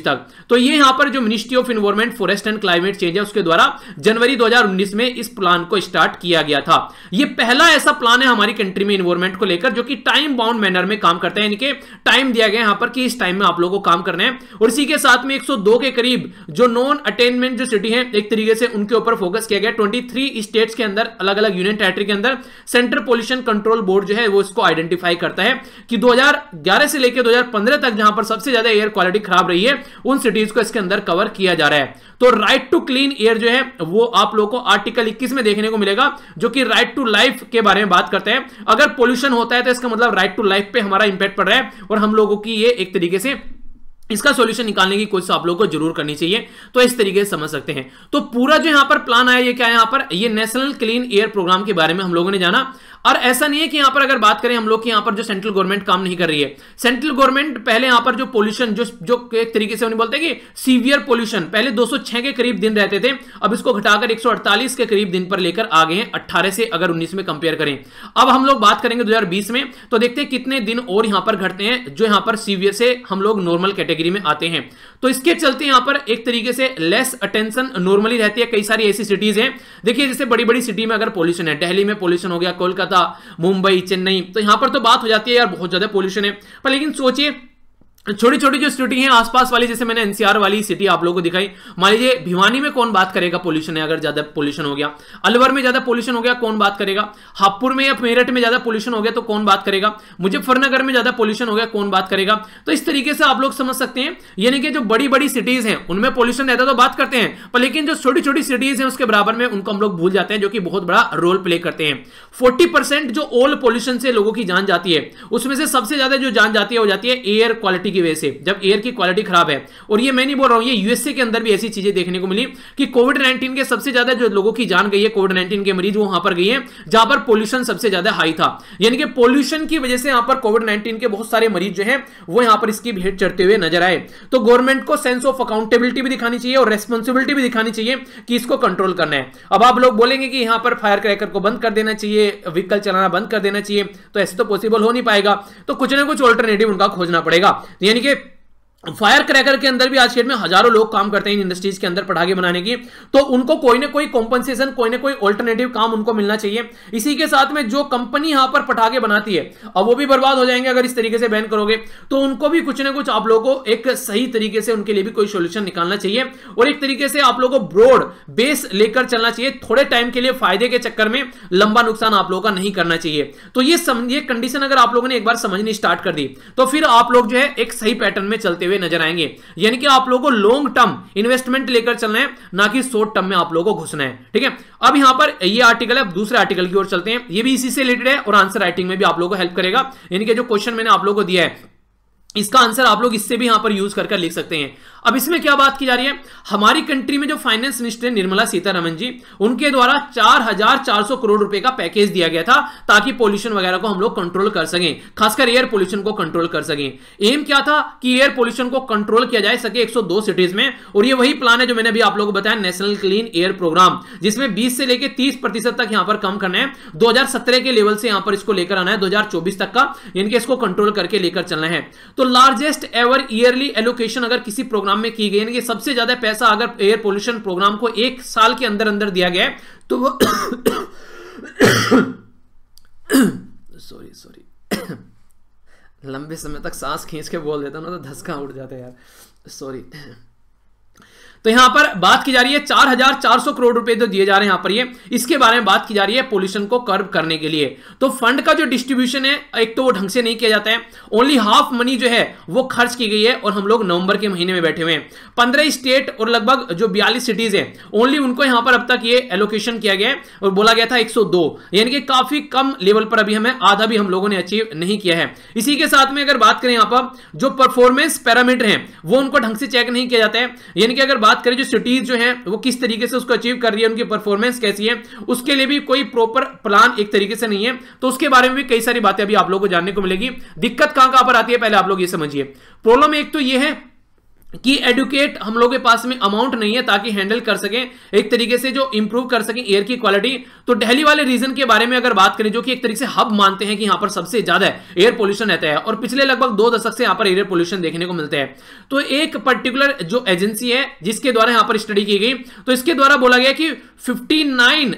तक तो ये यहां पर जो ministry of environment forest and climate change है उसके द्वारा जनवरी दो में इस प्लान को स्टार्ट किया गया था यह पहला ऐसा प्लान है हमारी कंट्री में इन्वायरमेंट को लेकर जो कि टाइम बाउंड मैनर में काम करता है यानी कि टाइम दिया गया यहां पर कि इस टाइम में आप लोगों को काम करना है और इसी के साथ में 102 के करीब जो नॉन अटेनमेंट जो सिटी है एक तरीके से उनके ऊपर फोकस किया गया ट्वेंटी स्टेट्स के अंदर अलग अलग यूनियन टेरेटरी के अंदर सेंट्रल पोल्यूशन कंट्रोल बोर्ड जो है वो इसको आइडेंटिफाई करता है कि दो से लेकर दो तक जहां पर सबसे ज्यादा एयर क्वालिटी खराब रही है उन सिटीज को इसके अंदर कवर किया जा रहा है तो राइट टू क्लीन एयर जो है वो आप लोगों को आर्टिकल 21 में देखने को मिलेगा जो कि राइट टू लाइफ के बारे में बात करते हैं अगर पोल्यूशन होता है तो इसका मतलब राइट टू लाइफ पे हमारा इंपैक्ट पड़ रहा है और हम लोगों की ये एक तरीके से इसका सॉल्यूशन निकालने की कोशिश आप लोगों को जरूर करनी चाहिए तो इस तरीके से समझ सकते हैं तो पूरा जो यहाँ पर प्लान आया ये क्या है यहां पर ये नेशनल क्लीन एयर प्रोग्राम के बारे में हम लोगों ने जाना और ऐसा नहीं है कि यहां पर अगर बात करें हम लोग की यहां पर जो सेंट्रल गवर्नमेंट काम नहीं कर रही है सेंट्रल गवर्नमेंट पहले यहां पर जो पोल्यूशन जो जो एक तरीके से बोलते हैं कि सीवियर पोल्यूशन पहले 206 के करीब दिन रहते थे अब इसको घटाकर 148 के करीब दिन पर लेकर आ गए हैं अट्ठारह से अगर उन्नीस में कंपेयर करें अब हम लोग बात करेंगे दो में तो देखते हैं कितने दिन और यहां पर घटते हैं जो यहां पर सीवियर से हम लोग नॉर्मल कैटेगरी में आते हैं तो इसके चलते यहां पर एक तरीके से लेस अटेंशन नॉर्मली रहती है कई सारी ऐसी सिटीज हैं देखिए जैसे बड़ी बड़ी सिटी में अगर पोल्यूशन है दिल्ली में पोल्यूशन हो गया कोलकाता था मुंबई चेन्नई तो यहां पर तो बात हो जाती है यार बहुत ज़्यादा पोल्यूशन है पर लेकिन सोचिए छोटी छोटी जो सिटी हैं आसपास वाली जैसे मैंने एनसीआर वाली सिटी आप लोगों को दिखाई मान लीजिए भिवानी में कौन बात करेगा पोल्यूशन है अगर ज्यादा पोल्यूशन हो गया अलवर में ज्यादा पोल्यूशन हो गया कौन बात करेगा हापुड़ में या मेरठ में ज्यादा पोल्यूशन हो गया तो कौन बात करेगा मुजफ्फरनगर में ज्यादा पोल्यूशन हो गया कौन बात करेगा तो इस तरीके से आप लोग समझ सकते हैं यानी कि जो बड़ी बड़ी सिटीज हैं उनमें पोल्यूशन रहता तो बात करते हैं पर लेकिन जो छोटी छोटी सिटीज हैं उसके बराबर में उनको हम लोग भूल जाते हैं जो कि बहुत बड़ा रोल प्ले करते हैं फोर्टी जो ओल्ड पोल्यूशन से लोगों की जान जाती है उसमें से सबसे ज्यादा जो जान जाती है वो जाती है एयर क्वालिटी क्वालिटी की वजह से जब एयर की क्वालिटी खराब है और ये मैं नहीं बोल रहा हूँ ये यूएसए के अंदर भी ऐसी चीजें देखने को मिली कि कोविड नाइन्टीन के सबसे ज्यादा जो लोगों की जान गई है कोविड नाइन्टीन के मरीज वहां पर गई है जहां पर पोल्यूशन सबसे ज्यादा हाई था यानी कि पोल्यूशन की वजह से यहां पर कोविड नाइन्टीन के बहुत सारे मरीज जो है वो यहां पर इसकी भेंट चढ़ते हुए नजर आए तो गवर्नमेंट को सेंस ऑफ अकाउंटेबिलिटी भी दिखानी चाहिए और रेस्पॉन्सिबिलिटी भी दिखानी चाहिए कि इसको कंट्रोल करना है अब आप लोग बोलेंगे कि यहां पर फायर क्रैकर को बंद कर देना चाहिए व्हीकल चलाना बंद कर देना चाहिए तो ऐसे तो पॉसिबल हो नहीं पाएगा तो कुछ ना कुछ ऑल्टरनेटिव उनका खोजना पड़ेगा तो यानी कि फायर क्रैकर के अंदर भी आज डेट में हजारों लोग काम करते हैं इन इंडस्ट्रीज के अंदर पटाखे बनाने की तो उनको कोई ना कोई कॉम्पनसेशन कोई ना कोई ऑल्टरनेटिव काम उनको मिलना चाहिए इसी के साथ में जो कंपनी यहां पर पटाखे बनाती है अब वो भी बर्बाद हो जाएंगे अगर इस तरीके से बैन करोगे तो उनको भी कुछ ना कुछ आप लोगों को एक सही तरीके से उनके लिए भी कोई सोल्यूशन निकालना चाहिए और एक तरीके से आप लोगों को ब्रॉड बेस लेकर चलना चाहिए थोड़े टाइम के लिए फायदे के चक्कर में लंबा नुकसान आप लोगों का नहीं करना चाहिए तो ये कंडीशन अगर आप लोगों ने एक बार समझनी स्टार्ट कर दी तो फिर आप लोग जो है एक सही पैटर्न में चलते हुए हुए नजर आएंगे यानी कि आप लोगों को लॉन्ग टर्म इन्वेस्टमेंट लेकर चलना है ना कि शॉर्ट टर्म में आप लोगों को घुसना है ठीक है अब यहां पर ये आर्टिकल है दूसरे आर्टिकल की ओर चलते हैं ये भी इसी से रिलेटेड है और आंसर राइटिंग में भी आप लोगों को हेल्प करेगा यानी कि जो क्वेश्चन मैंने आप लोगों को दिया है इसका आंसर आप लोग इससे भी यहां पर यूज कर लिख सकते हैं अब इसमें क्या बात की जा रही है हमारी कंट्री में जो फाइनेंस मिनिस्टर निर्मला सीतारमन जी उनके द्वारा 4,400 करोड़ रुपए का पैकेज दिया गया था ताकि पोल्यूशन वगैरह को हम लोग कंट्रोल कर सकें खासकर एयर पोल्यूशन को कंट्रोल कर सकें एम क्या था कि एयर पोल्यूशन को कंट्रोल किया जा सके 102 सिटीज में और ये वही प्लान है जो मैंने अभी आप लोगों को बताया नेशनल क्लीन एयर प्रोग्राम जिसमें बीस से लेकर तीस तक यहां पर कम करना है दो के लेवल से यहां पर इसको लेकर आना है दो तक का यानी कि इसको कंट्रोल करके लेकर चलना है तो लार्जेस्ट एवर ईयरली एलोकेशन अगर किसी प्रोग्राम प्रोग्राम में की गई सबसे ज्यादा पैसा अगर एयर पोल्यूशन प्रोग्राम को एक साल के अंदर अंदर दिया गया है तो वो सॉरी सॉरी लंबे समय तक सांस खींच के बोल देता ना तो धसका उठ जाता है यार सॉरी तो यहां पर बात की जा रही है चार हजार चार सौ करोड़ रुपए जो तो दिए जा रहे हैं यहां पर ये इसके बारे में बात की जा रही है पोल्यूशन को कर्व करने के लिए तो फंड का जो डिस्ट्रीब्यूशन है एक तो वो ढंग से नहीं किया जाता है ओनली हाफ मनी जो है वो खर्च की गई है और हम लोग नवंबर के महीने में बैठे हुए हैं पंद्रह स्टेट और लगभग जो बयालीस सिटीज है ओनली उनको यहां पर अब तक ये एलोकेशन किया गया है और बोला गया था एक यानी कि काफी कम लेवल पर अभी हमें आधा भी हम लोगों ने अचीव नहीं किया है इसी के साथ में अगर बात करें यहां पर जो परफॉर्मेंस पैरामीटर है वो उनको ढंग से चेक नहीं किया जाता है यानी कि अगर बात बात करें जो सिटीज जो हैं वो किस तरीके से उसको अचीव कर रही है उनकी परफॉर्मेंस कैसी है उसके लिए भी कोई प्रॉपर प्लान एक तरीके से नहीं है तो उसके बारे में भी कई सारी बातें अभी आप लोगों को जानने को मिलेगी दिक्कत कहां कहां पर आती है पहले आप लोग ये समझिए प्रॉब्लम एक तो ये है कि एडुकेट हम लोगों के पास में अमाउंट नहीं है ताकि हैंडल कर सकें एक तरीके से जो इंप्रूव कर सकें एयर की क्वालिटी तो दिल्ली वाले रीजन के बारे में अगर बात करें जो कि एक तरीके से हब मानते हैं कि यहां पर सबसे ज्यादा एयर पोल्यूशन रहता है और पिछले लगभग दो दशक से यहां पर एयर पोल्यूशन देखने को मिलता है तो एक पर्टिकुलर जो एजेंसी है जिसके द्वारा यहां पर स्टडी की गई तो इसके द्वारा बोला गया कि फिफ्टी नाइन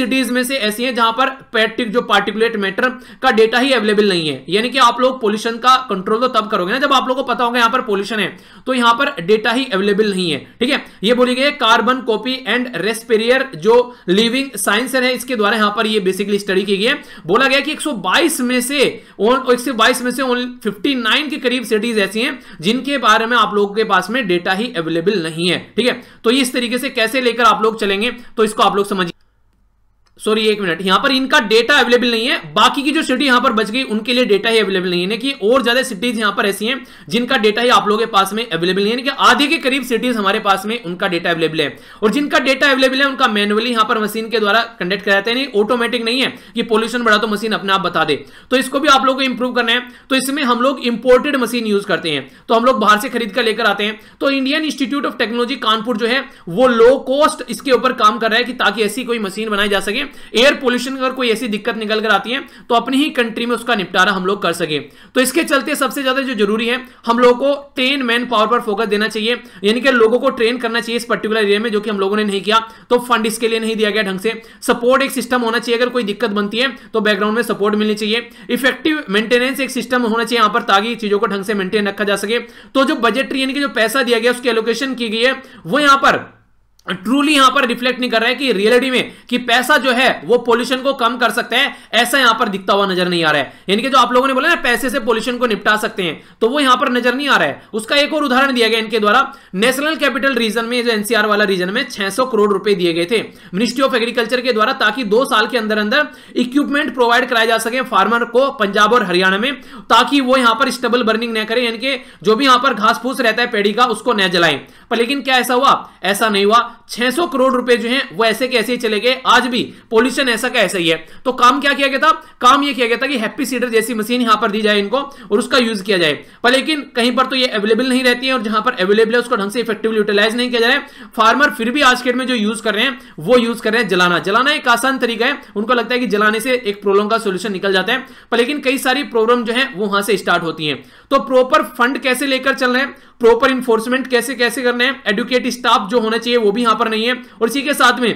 सिटीज में से ऐसी है जहां पर जो पार्टिकुलेट मैटर का डेटा ही अवेलेबल नहीं है यानी कि आप लोग पोल्यूशन का कंट्रोल तो तब करोगे ना जब आप लोग को पता होगा यहां पर पोल्यूशन है तो यहां पर डेटा ही अवेलेबल नहीं है ठीक है ये बोली गई कार्बन कॉपी एंड रेस्पेरियर जो लिविंग साइंस है इसके द्वारा यहां पर ये बेसिकली स्टडी की गई है बोला गया कि 122 में से एक में से फिफ्टी के करीब सिटीज ऐसी हैं जिनके बारे में आप लोगों के पास में डेटा ही अवेलेबल नहीं है ठीक है तो इस तरीके से कैसे लेकर आप लोग चलेंगे तो इसको आप लोग समझिए सॉरी एक मिनट यहां पर इनका डेटा अवेलेबल नहीं है बाकी की जो सिटी यहां पर बच गई उनके लिए डेटा ही अवेलेबल नहीं है कि और ज्यादा सिटीज यहां पर ऐसी हैं जिनका डेटा ही आप लोगों के पास में अवेलेबल नहीं है कि आधे के करीब सिटीज हमारे पास में उनका डेटा अवेलेबल है और जिनका डेटा अवेलेबल है उनका मैनुअली यहां पर मशीन के द्वारा कंडक्ट कराते हैं ऑटोमेटिक नहीं है कि पोल्यूशन बढ़ा तो मशीन अपने आप बता दे तो इसको भी आप लोग को इंप्रूव करना है तो इसमें हम लोग इंपोर्टेड मशीन यूज करते हैं तो हम लोग बाहर से खरीद कर लेकर आते हैं तो Indian institute of technology Kanpur जो है वो लो कॉस्ट इसके ऊपर काम कर रहा है कि ताकि ऐसी कोई मशीन बनाई जा सके एयर पोल्यूशन अगर कोई ऐसी दिक्कत निकल कर आती है तो अपनी ही कंट्री में उसका निपटारा हम लोग कर सके तो इसके चलते सबसे ज्यादा जो जरूरी है हम लोगों को ट्रेन मैन पावर पर फोकस देना चाहिए यानी कि लोगों को ट्रेन करना चाहिए इस पर्टिकुलर एरिया में जो कि हम लोगों ने नहीं किया तो फंड इसके लिए नहीं दिया गया ढंग से सपोर्ट एक सिस्टम होना चाहिए अगर कोई दिक्कत बनती है तो बैकग्राउंड में सपोर्ट मिलनी चाहिए इफेक्टिव मेंटेनेंस एक सिस्टम होना चाहिए यहां पर ताकि चीजों को ढंग से मेंटेन रखा जा सके तो जो बजट यानी कि जो पैसा दिया गया उसकी एलोकेशन की गई है वो यहां पर ट्रूली यहां पर रिफ्लेक्ट नहीं कर रहा है कि रियलिटी में कि पैसा जो है वो पोल्यूशन को कम कर सकता है ऐसा यहां पर दिखता हुआ नजर नहीं आ रहा है यानी कि जो आप लोगों ने बोला ना पैसे से पोल्यूशन को निपटा सकते हैं तो वो यहां पर नजर नहीं आ रहा है उसका एक और उदाहरण दिया गया इनके द्वारा नेशनल कैपिटल रीजन में जो एनसीआर वाला रीजन में छह करोड़ रुपए दिए गए थे मिनिस्ट्री ऑफ एग्रीकल्चर के द्वारा ताकि दो साल के अंदर अंदर इक्विपमेंट प्रोवाइड कराया जा सके फार्मर को पंजाब और हरियाणा में ताकि वो यहां पर स्टेबल बर्निंग न करें यानी कि जो भी यहां पर घास फूस रहता है पेड़ी का उसको न जलाएं पर लेकिन क्या ऐसा हुआ ऐसा नहीं हुआ 600 करोड़ रुपए जो है वो ऐसे के ऐसे ही चले गए आज भी पोल्यूशन ऐसा का ऐसा ही है तो काम क्या किया गया था काम ये किया गया था कि हैप्पी सीडर जैसी मशीन यहां पर दी जाए इनको और उसका यूज किया जाए पर लेकिन कहीं पर तो ये अवेलेबल नहीं रहती है और जहां पर अवेलेबल है उसको ढंग से इफेक्टिव यूटिलाइज नहीं किया जाए फार्मर फिर भी आज के डेट में जो यूज कर रहे हैं वो यूज कर रहे हैं जलाना जलाना एक आसान तरीका है उनको लगता है कि जलाने से एक प्रॉब्लम का सोल्यूशन निकल जाता है पर लेकिन कई सारी प्रॉब्लम जो है वो वहां से स्टार्ट होती है तो प्रॉपर फंड कैसे लेकर चल रहे हैं प्रॉपर इन्फोर्समेंट कैसे कैसे करना है एडुकेट स्टाफ जो होना चाहिए वो भी यहां पर नहीं है और इसी के साथ में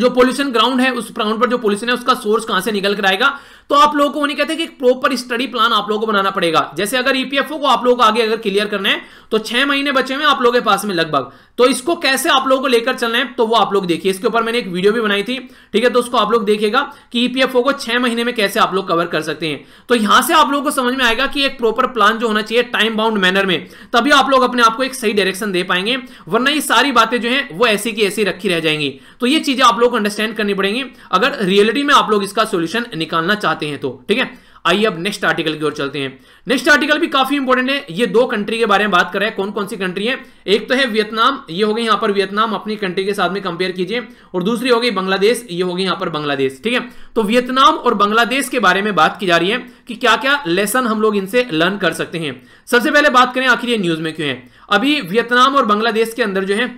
जो पोल्यूशन ग्राउंड है उस ग्राउंड पर जो पोल्यूशन है उसका सोर्स कहां से निकल कर आएगा तो आप लोगों को वो नहीं कहते कि प्रॉपर स्टडी प्लान आप लोगों को बनाना पड़ेगा जैसे अगर ईपीएफओ e को आप लोगों को आगे अगर क्लियर करना है तो छह महीने बचे हुए आप लोगों के पास में लगभग तो इसको कैसे आप लोगों को लेकर चलना है तो वो आप लोग देखिए इसके ऊपर मैंने एक वीडियो भी बनाई थी ठीक है तो उसको आप लोग देखिएगा कि ईपीएफओ e को छह महीने में कैसे आप लोग कवर कर सकते हैं तो यहां से आप लोगों को समझ में आएगा कि एक प्रॉपर प्लान जो होना चाहिए टाइम बाउंड मैनर में तभी आप लोग अपने आपको एक सही डायरेक्शन दे पाएंगे वरना ये सारी बातें जो है वो ऐसी की ऐसी रखी रह जाएंगी तो ये चीजें आप लोग को अंडरस्टैंड करनी पड़ेंगी अगर रियलिटी में आप लोग इसका सोल्यूशन निकालना चाहते हैं तो ठीक है आइए अब नेक्स्ट आर्टिकल की ओर चलते हैं नेक्स्ट आर्टिकल भी काफी इंपॉर्टेंट है ये दो कंट्री के बारे में बात कर रहे हैं कौन कौन सी कंट्री है एक तो है वियतनाम ये हो गई यहां पर वियतनाम अपनी कंट्री के साथ में कंपेयर कीजिए और दूसरी हो गई बांग्लादेश ये हो गई यहां पर बांग्लादेश ठीक है तो वियतनाम और बांग्लादेश के बारे में बात की जा रही है कि क्या क्या लेसन हम लोग इनसे लर्न कर सकते हैं सबसे पहले बात करें आखिर ये न्यूज में क्यों है अभी वियतनाम और बांग्लादेश के अंदर जो है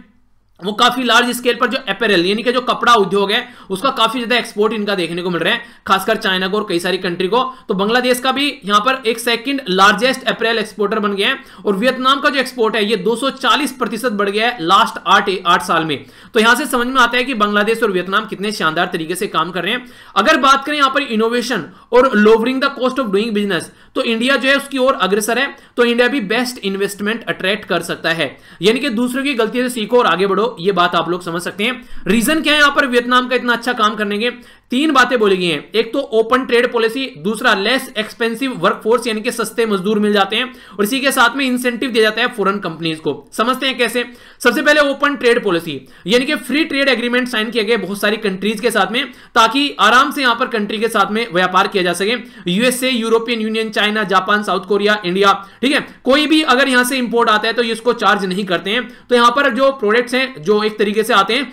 वो काफी लार्ज स्केल पर जो अपेरल यानी कि जो कपड़ा उद्योग है उसका काफी ज्यादा एक्सपोर्ट इनका देखने को मिल रहा है खासकर चाइना को और कई सारी कंट्री को तो बांग्लादेश का भी यहां पर एक सेकंड लार्जेस्ट अपेरल एक्सपोर्टर बन गया है और वियतनाम का जो एक्सपोर्ट है ये 240 प्रतिशत बढ़ गया है लास्ट आठ आठ साल में तो यहां से समझ में आता है कि बांग्लादेश और वियतनाम कितने शानदार तरीके से काम कर रहे हैं अगर बात करें यहां पर इनोवेशन और lowering the cost of doing business तो इंडिया जो है उसकी ओर अग्रसर है तो इंडिया भी बेस्ट इन्वेस्टमेंट अट्रैक्ट कर सकता है यानी कि दूसरों की गलती से सीखो और आगे बढ़ो लोग ये बात आप लोग समझ सकते हैं रीजन क्या है यहां पर वियतनाम का इतना अच्छा काम करने के तीन बातें बोली गई हैं एक तो ओपन ट्रेड पॉलिसी दूसरा लेस एक्सपेंसिव वर्कफोर्स यानी कि सस्ते मजदूर मिल जाते हैं और इसी के साथ में इंसेंटिव दिया जाता है फॉरेन कंपनीज को समझते हैं कैसे सबसे पहले ओपन ट्रेड पॉलिसी यानी कि फ्री ट्रेड एग्रीमेंट साइन किए गए बहुत सारी कंट्रीज के साथ में ताकि आराम से यहां पर कंट्री के साथ में व्यापार किया जा सके USA European union China Japan south Korea India ठीक है कोई भी अगर यहां से इंपोर्ट आता है तो इसको चार्ज नहीं करते हैं तो यहां पर जो प्रोडक्ट्स हैं जो एक तरीके से आते हैं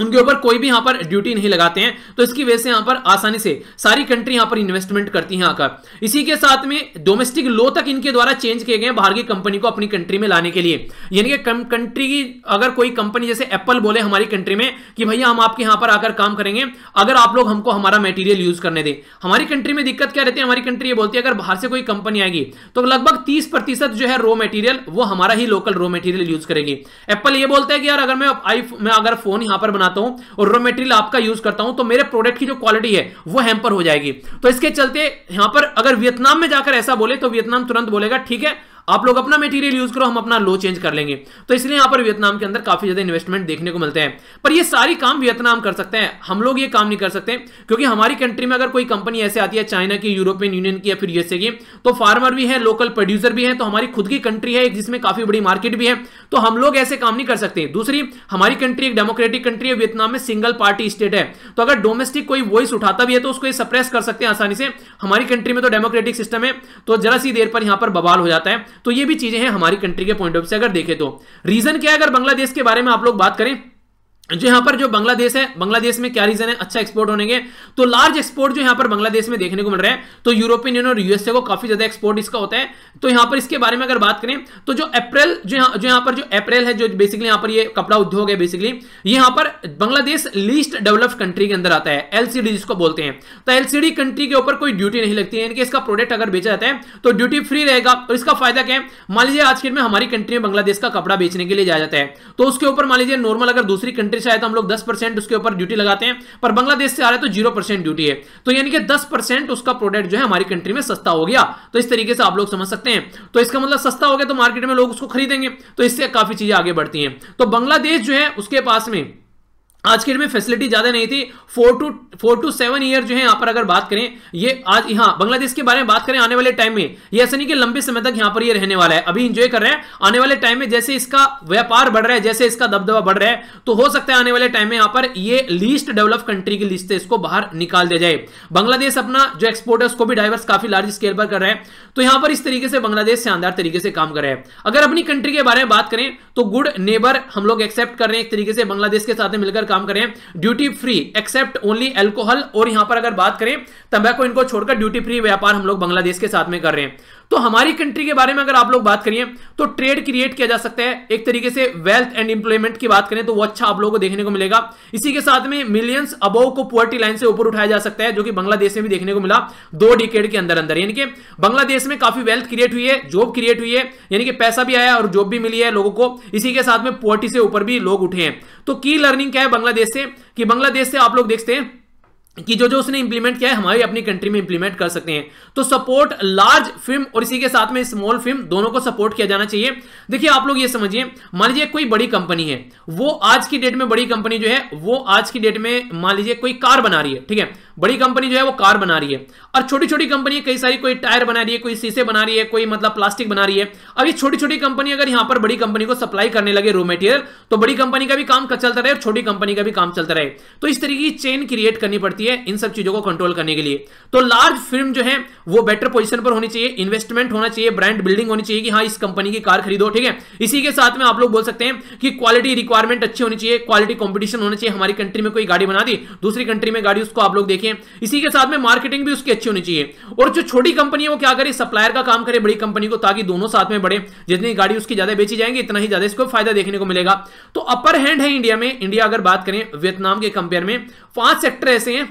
उनके ऊपर कोई भी यहां पर ड्यूटी नहीं लगाते हैं तो इसकी वजह से यहां पर आसानी से सारी कंट्री यहां पर इन्वेस्टमेंट करती है आकर इसी के साथ में डोमेस्टिक लो तक इनके द्वारा चेंज किए गए बाहर की कंपनी को अपनी कंट्री में लाने के लिए यानी कि कंट्री की अगर कोई कंपनी जैसे एप्पल बोले हमारी कंट्री में कि भैया हम आपके यहाँ पर आकर काम करेंगे अगर आप लोग हमको हमारा मेटीरियल यूज करने दें हमारी कंट्री में दिक्कत क्या रहती है हमारी कंट्री ये बोलती है अगर बाहर से कोई कंपनी आएगी तो लगभग तीस जो है रो मेटीरियल वो हमारा ही लोकल रो मेटीरियल यूज करेगी एप्पल ये बोलता है कि यार अगर मैं अगर फोन यहां पर बना बनाता हूं और रॉ मेटेरियल आपका यूज करता हूं तो मेरे प्रोडक्ट की जो क्वालिटी है वो हैम्पर हो जाएगी तो इसके चलते यहां पर अगर वियतनाम में जाकर ऐसा बोले तो वियतनाम तुरंत बोलेगा ठीक है आप लोग अपना मेटीरियल यूज करो हम अपना लो चेंज कर लेंगे तो इसलिए यहाँ पर वियतनाम के अंदर काफी ज्यादा इन्वेस्टमेंट देखने को मिलते हैं पर ये सारी काम वियतनाम कर सकते हैं हम लोग ये काम नहीं कर सकते क्योंकि हमारी कंट्री में अगर कोई कंपनी ऐसे आती है चाइना की यूरोपियन यूनियन की या फिर यूएसए की तो फार्मर भी है लोकल प्रोड्यूसर भी है तो हमारी खुद की कंट्री है जिसमें काफी बड़ी मार्केट भी है तो हम लोग ऐसे काम नहीं कर सकते दूसरी हमारी कंट्री एक डेमोक्रेटिक कंट्री है वियतनाम में सिंगल पार्टी स्टेट है तो अगर डोमेस्टिक कोई वॉइस उठाता भी है तो उसको सप्रेस कर सकते हैं आसानी से हमारी कंट्री में तो डेमोक्रेटिक सिस्टम है तो जरा सी देर पर यहां पर बवाल हो जाता है तो ये भी चीजें हैं हमारी कंट्री के पॉइंट ऑफ से अगर देखें तो रीजन क्या है अगर बांग्लादेश के बारे में आप लोग बात करें जो यहां पर जो बांग्लादेश है बांग्लादेश में क्या रीजन है अच्छा एक्सपोर्ट होने के तो लार्ज एक्सपोर्ट जो यहाँ पर बांग्लादेश में देखने को मिल रहा है तो यूरोपियन यूनियन और यूएसए को काफी ज्यादा एक्सपोर्ट इसका होता है तो यहां पर इसके बारे में अगर बात करें तो जो अप्रैल जो यहां, जो यहां पर जो अप्रैल है जो बेसिकली यहां पर ये कपड़ा उद्योग है बेसिकली यहां पर बांग्लादेश लीस्ट डेवलप्ड कंट्री के अंदर आता है एलसीडी जिसको बोलते हैं तो एलसीडी कंट्री के ऊपर कोई ड्यूटी नहीं लगती है यानी कि इसका प्रोडक्ट अगर बेचा जाता है तो ड्यूटी फ्री रहेगा और इसका फायदा क्या है मान लीजिए आज के में हमारी कंट्री में बांग्लादेश का कपड़ा बेचने के लिए जाया जाता है तो उसके ऊपर मान लीजिए नॉर्मल अगर दूसरी कंट्री कंट्री से आए तो हम लोग दस परसेंट उसके ऊपर ड्यूटी लगाते हैं पर बांग्लादेश से आ रहे तो जीरो परसेंट ड्यूटी है तो यानी कि दस परसेंट उसका प्रोडक्ट जो है हमारी कंट्री में सस्ता हो गया तो इस तरीके से आप लोग समझ सकते हैं तो इसका मतलब सस्ता हो गया तो मार्केट में लोग उसको खरीदेंगे तो इससे काफी चीजें आगे बढ़ती हैं तो बांग्लादेश जो है उसके पास में आज के डेट में फैसिलिटी ज्यादा नहीं थी four to four to seven year जो है यहां पर अगर बात करें ये आज यहाँ बांग्लादेश के बारे में बात करें आने वाले टाइम में ये ऐसा नहीं कि लंबे समय तक यहाँ पर ये रहने वाला है अभी इंजॉय कर रहे हैं आने वाले टाइम में जैसे इसका व्यापार बढ़ रहा है जैसे इसका दबदबा बढ़ रहा है तो हो सकता है आने वाले टाइम में यहाँ पर ये लीस्ट डेवलप कंट्री की लिस्ट से इसको बाहर निकाल दिया जाए बांग्लादेश अपना जो एक्सपोर्ट है उसको भी डाइवर्स काफी लार्ज स्केल पर कर रहा है तो यहाँ पर इस तरीके से बांग्लादेश शानदार तरीके से काम कर रहा है अगर अपनी कंट्री के बारे में बात करें तो गुड नेबर हम लोग एक्सेप्ट कर रहे हैं एक तरीके से बांग्लादेश के साथ मिलकर काम करें duty free except only alcohol और यहां पर अगर बात करें तंबाकू इनको छोड़कर ड्यूटी फ्री व्यापार हम लोग बांग्लादेश के साथ में कर रहे हैं तो हमारी कंट्री के बारे में अगर आप लोग बात करिए तो ट्रेड क्रिएट किया जा सकता है एक तरीके से वेल्थ एंड इंप्लॉयमेंट की बात करें तो वो अच्छा आप लोगों को देखने को मिलेगा इसी के साथ में मिलियंस अबोव को पुअर्टी लाइन से ऊपर उठाया जा सकता है जो कि बांग्लादेश में भी देखने को मिला दो डिकेड के अंदर अंदर यानी कि बांग्लादेश में काफी वेल्थ क्रिएट हुई है जॉब क्रिएट हुई है यानी कि पैसा भी आया और जॉब भी मिली है लोगों को इसी के साथ में पुअर्टी से ऊपर भी लोग उठे हैं तो की लर्निंग क्या है बांग्लादेश से कि बांग्लादेश से आप लोग देखते हैं कि जो जो उसने इंप्लीमेंट किया है हमारी अपनी कंट्री में इंप्लीमेंट कर सकते हैं तो सपोर्ट लार्ज फिल्म और इसी के साथ में स्मॉल फिल्म दोनों को सपोर्ट किया जाना चाहिए देखिए आप लोग ये समझिए मान लीजिए कोई बड़ी कंपनी है वो आज की डेट में बड़ी कंपनी जो है वो आज की डेट में मान लीजिए कोई कार बना रही है ठीक है बड़ी कंपनी जो है वो कार बना रही है और छोटी छोटी कंपनी कई सारी कोई टायर बना रही है कोई सीसे बना रही है कोई मतलब प्लास्टिक बना रही है अब ये छोटी छोटी कंपनी अगर यहां पर बड़ी कंपनी को सप्लाई करने लगे रो मेटीरियल तो बड़ी कंपनी का भी काम चलता रहे और छोटी कंपनी का भी काम चलता रहे तो इस तरीके की चेन क्रिएट करनी पड़ती है इन सब चीजों को कंट्रोल करने के लिए तो लार्ज फिल्म जो है वो बेटर पोजिशन पर होनी चाहिए इन्वेस्टमेंट होना चाहिए ब्रांड बिल्डिंग होनी चाहिए कि हाँ इस कंपनी की कार खरीदो ठीक है इसी के साथ में आप लोग बोल सकते हैं कि क्वालिटी रिक्वायरमेंट अच्छी होनी चाहिए क्वालिटी कॉम्पिटिशन होना चाहिए हमारी कंट्री में कोई गाड़ी बना दी दूसरी कंट्री में गाड़ी उसको आप लोग देखिए है इसी के साथ में मार्केटिंग भी उसकी अच्छी होनी चाहिए और जो छोटी कंपनी है वो क्या करे सप्लायर का काम करे बड़ी कंपनी को ताकि दोनों साथ में बढ़े जितनी गाड़ी उसकी ज्यादा बेची जाएंगी इतना ही ज्यादा इसको फायदा देखने को मिलेगा तो अपर हैंड है इंडिया में इंडिया अगर बात करें वियतनाम के कंपेयर में पांच सेक्टर ऐसे हैं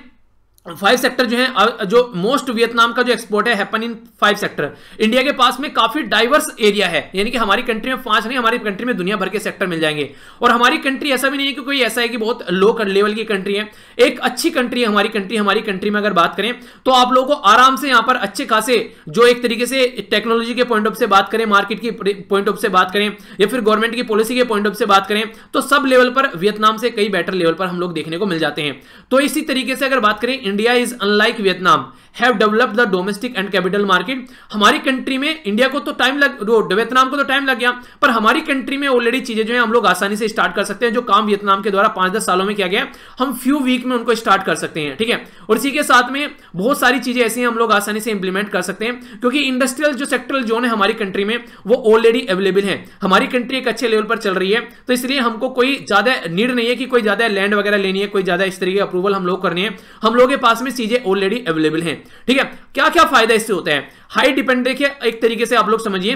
फाइव सेक्टर जो है जो मोस्ट वियतनाम का जो एक्सपोर्ट है happen in five sector India के पास में काफी डाइवर्स एरिया है यानी कि हमारी कंट्री में पांच नहीं हमारी कंट्री में दुनिया भर के सेक्टर मिल जाएंगे और हमारी कंट्री ऐसा भी नहीं है कि कोई ऐसा है कि बहुत लो लेवल की कंट्री है एक अच्छी कंट्री है हमारी कंट्री हमारी कंट्री में अगर बात करें तो आप लोगों को आराम से यहां पर अच्छे खासे जो एक तरीके से टेक्नोलॉजी के पॉइंट ऑफ से बात करें मार्केट की पॉइंट ऑफ से बात करें या फिर गवर्नमेंट की पॉलिसी के पॉइंट ऑफ से बात करें तो सब लेवल पर वियतनाम से कई बेटर लेवल पर हम लोग देखने को मिल जाते हैं तो इसी तरीके से अगर बात करें India is unlike Vietnam have developed the domestic and capital market हमारी कंट्री में इंडिया को तो टाइम लग वियतनाम को तो टाइम लग गया पर हमारी कंट्री में ऑलरेडी चीजें जो है हम लोग आसानी से स्टार्ट कर सकते हैं जो काम वियतनाम के द्वारा पांच दस सालों में किया गया हम फ्यू वीक में उनको स्टार्ट कर सकते हैं ठीक है और इसी के साथ में बहुत सारी चीजें ऐसी हम लोग आसानी से इंप्लीमेंट कर सकते हैं क्योंकि इंडस्ट्रियल जो सेक्टरल जोन है हमारी कंट्री में वो ऑलरेडी अवेलेबल है हमारी कंट्री एक अच्छे लेवल पर चल रही है तो इसलिए हमको कोई ज्यादा नीड नहीं है कि कोई ज्यादा लैंड वगैरह लेनी है कोई ज्यादा इस तरीके अप्रूवल हम लोग करने हैं हम लोग के पास में चीजें ऑलरेडी अवेलेबल हैं ठीक है क्या क्या फायदा इससे होता है हाइट डिपेंड देखिए एक तरीके से आप लोग समझिए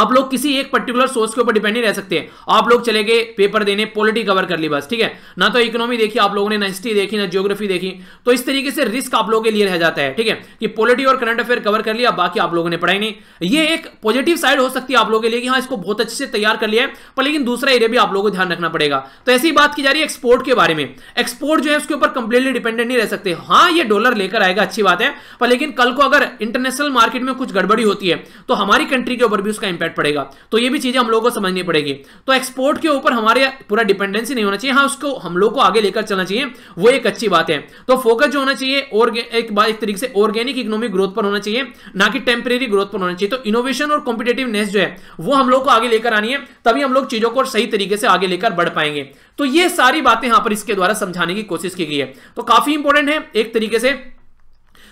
आप लोग किसी एक पर्टिकुलर सोर्स के ऊपर डिपेंड नहीं रह सकते हैं आप लोग चले गए पेपर देने पॉलिटी कवर कर ली बस ठीक है ना तो इकोनॉमी देखी आप लोगों ने ना हिस्ट्री देखी ना जियोग्राफी देखी तो इस तरीके से रिस्क आप लोगों के लिए रह जाता है ठीक है कि पॉलिटी और करंट अफेयर कवर कर लिया बाकी आप लोगों ने पढ़ाई नहीं ये एक पॉजिटिव साइड हो सकती है आप लोगों के लिए कि हाँ इसको बहुत अच्छे से तैयार कर लिया है पर लेकिन दूसरा एरिया भी आप लोगों को ध्यान रखना पड़ेगा तो ऐसी बात की जा रही है एक्सपोर्ट के बारे में एक्सपोर्ट जो है उसके ऊपर कंप्लीटली डिपेंडेंट नहीं रह सकते हाँ ये डॉलर लेकर आएगा अच्छी बात है पर लेकिन कल को अगर इंटरनेशनल मार्केट में कुछ गड़बड़ी होती है तो हमारी कंट्री के ऊपर भी उसका इम्पैक्ट पड़ेगा तो ये भी चीज़ें हम लोगों को समझनी पड़ेगी तो एक्सपोर्ट के ऊपर हमारे पूरा डिपेंडेंसी नहीं होना चाहिए हाँ उसको हम लोग को आगे लेकर चलना चाहिए वो एक अच्छी बात है तो फोकस जो होना चाहिए और एक बात एक तरीके से ऑर्गेनिक इकोनॉमिक ग्रोथ पर होना चाहिए ना कि टेम्परेरी ग्रोथ पर होना चाहिए तो इनोवेशन और कॉम्पिटेटिवनेस जो है वो हम लोग को आगे लेकर आनी है तभी हम लोग चीज़ों को सही तरीके से आगे लेकर बढ़ पाएंगे तो ये सारी बातें यहां पर इसके द्वारा समझाने की कोशिश की गई है तो काफी इंपॉर्टेंट है एक तरीके से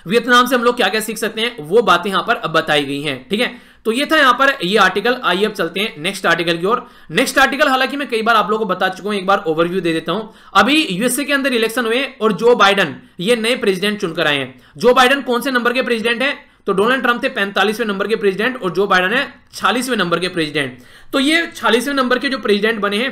वियतनाम से हम लोग क्या क्या सीख सकते हैं वो बातें यहां पर बताई गई हैं ठीक है तो ये था यहां पर ये आर्टिकल आइए अब चलते हैं नेक्स्ट आर्टिकल की ओर नेक्स्ट आर्टिकल हालांकि मैं कई बार आप लोगों को बता चुका हूं एक बार ओवरव्यू दे देता हूं अभी यूएसए के अंदर इलेक्शन हुए और जो बाइडन ये नए प्रेसिडेंट चुनकर आए हैं जो बाइडन कौन से नंबर के प्रेसिडेंट है तो डोनाल्ड ट्रंप थे पैंतालीसवें नंबर के प्रेसिडेंट और जो बाइडन है छियालीसवें नंबर के प्रेसिडेंट तो ये छियालीसवें नंबर के जो प्रेसिडेंट बने हैं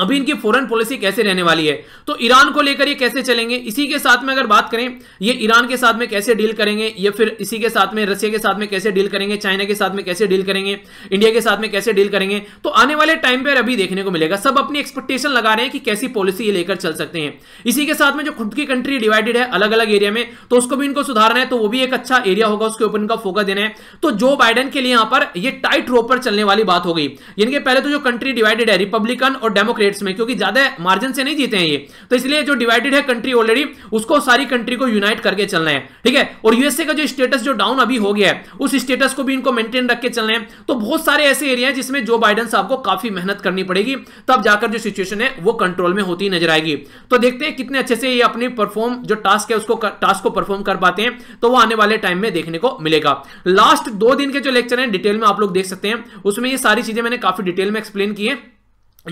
अभी इनकी फॉरेन पॉलिसी कैसे रहने वाली है तो ईरान को लेकर ये कैसे चलेंगे इसी के साथ में अगर बात करें ये ईरान के साथ में कैसे डील करेंगे या फिर इसी के साथ में रशिया के साथ में कैसे डील करेंगे चाइना के साथ में कैसे डील करेंगे इंडिया के साथ में कैसे डील करेंगे तो आने वाले टाइम पर अभी देखने को मिलेगा सब अपनी एक्सपेक्टेशन लगा रहे हैं कि कैसी पॉलिसी ये लेकर चल सकते हैं इसी के साथ में जो खुद की कंट्री डिवाइडेड है अलग अलग एरिया में तो उसको भी इनको सुधारना है तो वो भी एक अच्छा एरिया होगा उसके ऊपर इनका फोकस देना है तो जो बाइडन के लिए यहां पर यह टाइट रोप पर चलने वाली बात हो गई इनके पहले तो जो कंट्री डिवाइडेड है रिपब्लिकन और डेमोक्रेट स्टेट्स में क्योंकि ज्यादा मार्जिन से नहीं जीते हैं ये तो इसलिए जो डिवाइडेड है कंट्री ऑलरेडी उसको सारी कंट्री को यूनाइट करके चलना है ठीक है और यूएसए का जो स्टेटस जो डाउन अभी हो गया है उस स्टेटस को भी इनको मेंटेन रख के चलना है तो बहुत सारे ऐसे एरिया है जिसमें जो बाइडन साहब को काफी मेहनत करनी पड़ेगी तब जाकर जो सिचुएशन है वो कंट्रोल में होती नजर आएगी तो देखते हैं कितने अच्छे से ये अपनी परफॉर्म जो टास्क है उसको टास्क को परफॉर्म कर पाते हैं तो वो आने वाले टाइम में देखने को मिलेगा लास्ट दो दिन के जो लेक्चर है डिटेल में आप लोग देख सकते हैं उसमें ये सारी चीजें मैंने काफी डिटेल में एक्सप्लेन की है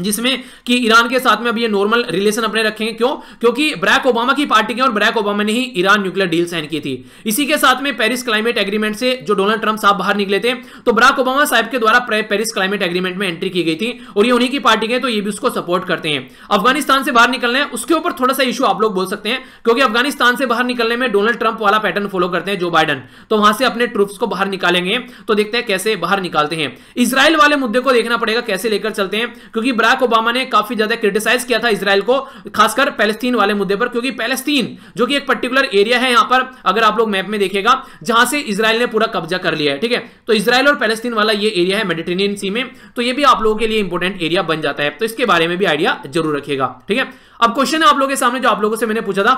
जिसमें कि ईरान के साथ में अब ये नॉर्मल रिलेशन अपने रखेंगे क्यों क्योंकि ब्रैक ओबामा की पार्टी के और ब्रैक ओबामा ने ही ईरान न्यूक्लियर डील साइन की थी इसी के साथ में पेरिस क्लाइमेट एग्रीमेंट से जो डोनाल्ड ट्रंप साहब बाहर निकले थे तो ब्रैक ओबामा साहब के द्वारा पेरिस क्लाइमेट एग्रीमेंट में एंट्री की गई थी और ये उन्हीं की पार्टी के तो ये भी उसको सपोर्ट करते हैं अफगानिस्तान से बाहर निकलने उसके ऊपर थोड़ा सा इशू आप लोग बोल सकते हैं क्योंकि अफगानिस्तान से बाहर निकलने में डोनाल्ड ट्रंप वाला पैटर्न फॉलो करते हैं जो बाइडन तो वहां से अपने ट्रूप्स को बाहर निकालेंगे तो देखते हैं कैसे बाहर निकालते हैं इसराइल वाले मुद्दे को देखना पड़ेगा कैसे लेकर चलते हैं क्योंकि बराक ओबामा ने काफी ज्यादा क्रिटिसाइज किया था इसराइल को खासकर पैलेस्तीन वाले मुद्दे पर क्योंकि पैलेस्तीन जो कि एक पर्टिकुलर एरिया है यहां पर अगर आप लोग मैप में देखेगा जहां से इसराइल ने पूरा कब्जा कर लिया है ठीक है तो इसराइल और पैलेस्तीन वाला ये एरिया है मेडिटेनियन सी में तो ये भी आप लोगों के लिए इंपॉर्टेंट एरिया बन जाता है तो इसके बारे में भी आइडिया जरूर रखिएगा ठीक है अब क्वेश्चन है आप लोगों के सामने जो आप लोगों से मैंने पूछा था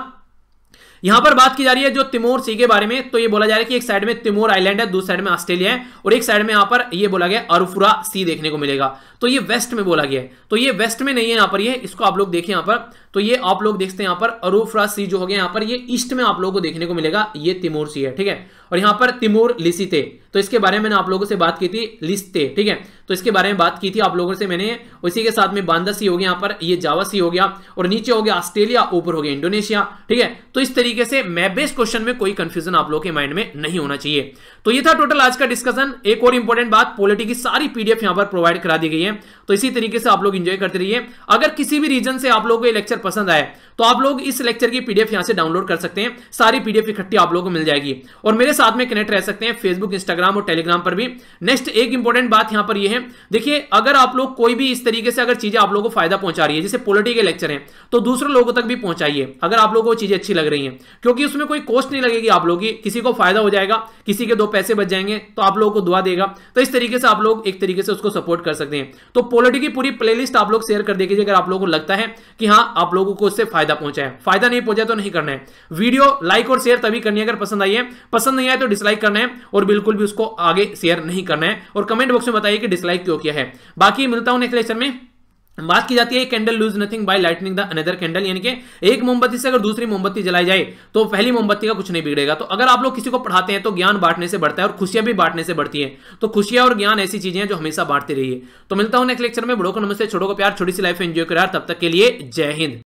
यहां पर बात की जा रही है जो तिमोर सी के बारे में तो ये बोला जा रहा है कि एक साइड में तिमोर आइलैंड है दूसरी साइड में ऑस्ट्रेलिया है और एक साइड में यहां पर ये बोला गया अरुफुरा सी देखने को मिलेगा तो ये वेस्ट में बोला गया है तो ये वेस्ट में नहीं है यहां पर ये इसको आप लोग देखिए यहां पर तो ये आप लोग देखते हैं यहां पर अरूफरा सी जो हो गया यहां पर ये ईस्ट में आप लोगों को देखने को मिलेगा ये तिमोर सी है ठीक है और यहां पर तिमोर लिसिते तो इसके बारे में मैंने आप लोगों से बात की थी लिस्ते ठीक है तो इसके बारे में बात की थी आप लोगों से मैंने उसी के साथ में बांदा सी हो गया यहां पर ये जावा सी हो गया और नीचे हो गया ऑस्ट्रेलिया ऊपर हो गया इंडोनेशिया ठीक है तो इस तरीके से मैप बेस्ड क्वेश्चन में कोई कंफ्यूजन आप लोगों के माइंड में नहीं होना चाहिए तो ये था टोटल आज का डिस्कशन एक और इंपॉर्टेंट बात पॉलिटी की सारी पीडीएफ यहां पर प्रोवाइड करा दी गई है तो इसी तरीके से आप लोग इंजॉय करते रहिए अगर किसी भी रीजन से आप लोगों को लेक्चर पसंद आए तो आप लोग इस लेक्चर की पीडीएफ यहां से डाउनलोड कर सकते हैं सारी पीडीएफ इकट्ठी आप लोगों को मिल जाएगी और मेरे साथ में कनेक्ट रह सकते हैं फेसबुक इंस्टाग्राम और टेलीग्राम पर भी नेक्स्ट एक इंपॉर्टेंट बात यहां पर यह है देखिए अगर आप लोग कोई भी इस तरीके से अगर चीजें आप लोगों को फायदा पहुंचा रही है जैसे पोलिटी के लेक्चर है तो दूसरे लोगों तक भी पहुंचाइए अगर आप लोगों को चीजें अच्छी लग रही है क्योंकि उसमें कोई कॉस्ट नहीं लगेगी आप लोगों की किसी को फायदा हो जाएगा किसी के दो पैसे बच जाएंगे तो आप लोगों को दुआ देगा तो इस तरीके से आप लोग एक तरीके से उसको सपोर्ट कर सकते हैं तो पोलिटी की पूरी प्लेलिस्ट आप लोग शेयर कर देखिए अगर आप लोगों को लगता है कि हाँ आप लोगों को उससे फायदा पहुंचाए फायदा नहीं पहुंचाए तो नहीं करना है वीडियो लाइक और शेयर तभी करनी है अगर पसंद आई है पसंद नहीं आए तो डिसलाइक करना है और बिल्कुल भी उसको आगे शेयर नहीं करना है और कमेंट बॉक्स में बताइए कि डिसलाइक क्यों किया है बाकी मिलता हूं नेक्स्ट लेक्चर में बात की जाती है candle lose nothing by lighting the another candle यानी कि एक मोमबत्ती से अगर दूसरी मोमबत्ती जलाई जाए तो पहली मोमबत्ती का कुछ नहीं बिगड़ेगा तो अगर आप लोग किसी को पढ़ाते हैं तो ज्ञान बांटने से बढ़ता है और खुशियां भी बांटने से बढ़ती है तो खुशियां और ज्ञान ऐसी चीजें हैं जो हमेशा बांटती रही है तो मिलता हूं नेक्स्ट लेक्चर में बड़ों को नमस्ते छोड़ो को प्यार छोटी सी लाइफ एंजॉय करार तब तक के लिए जय हिंद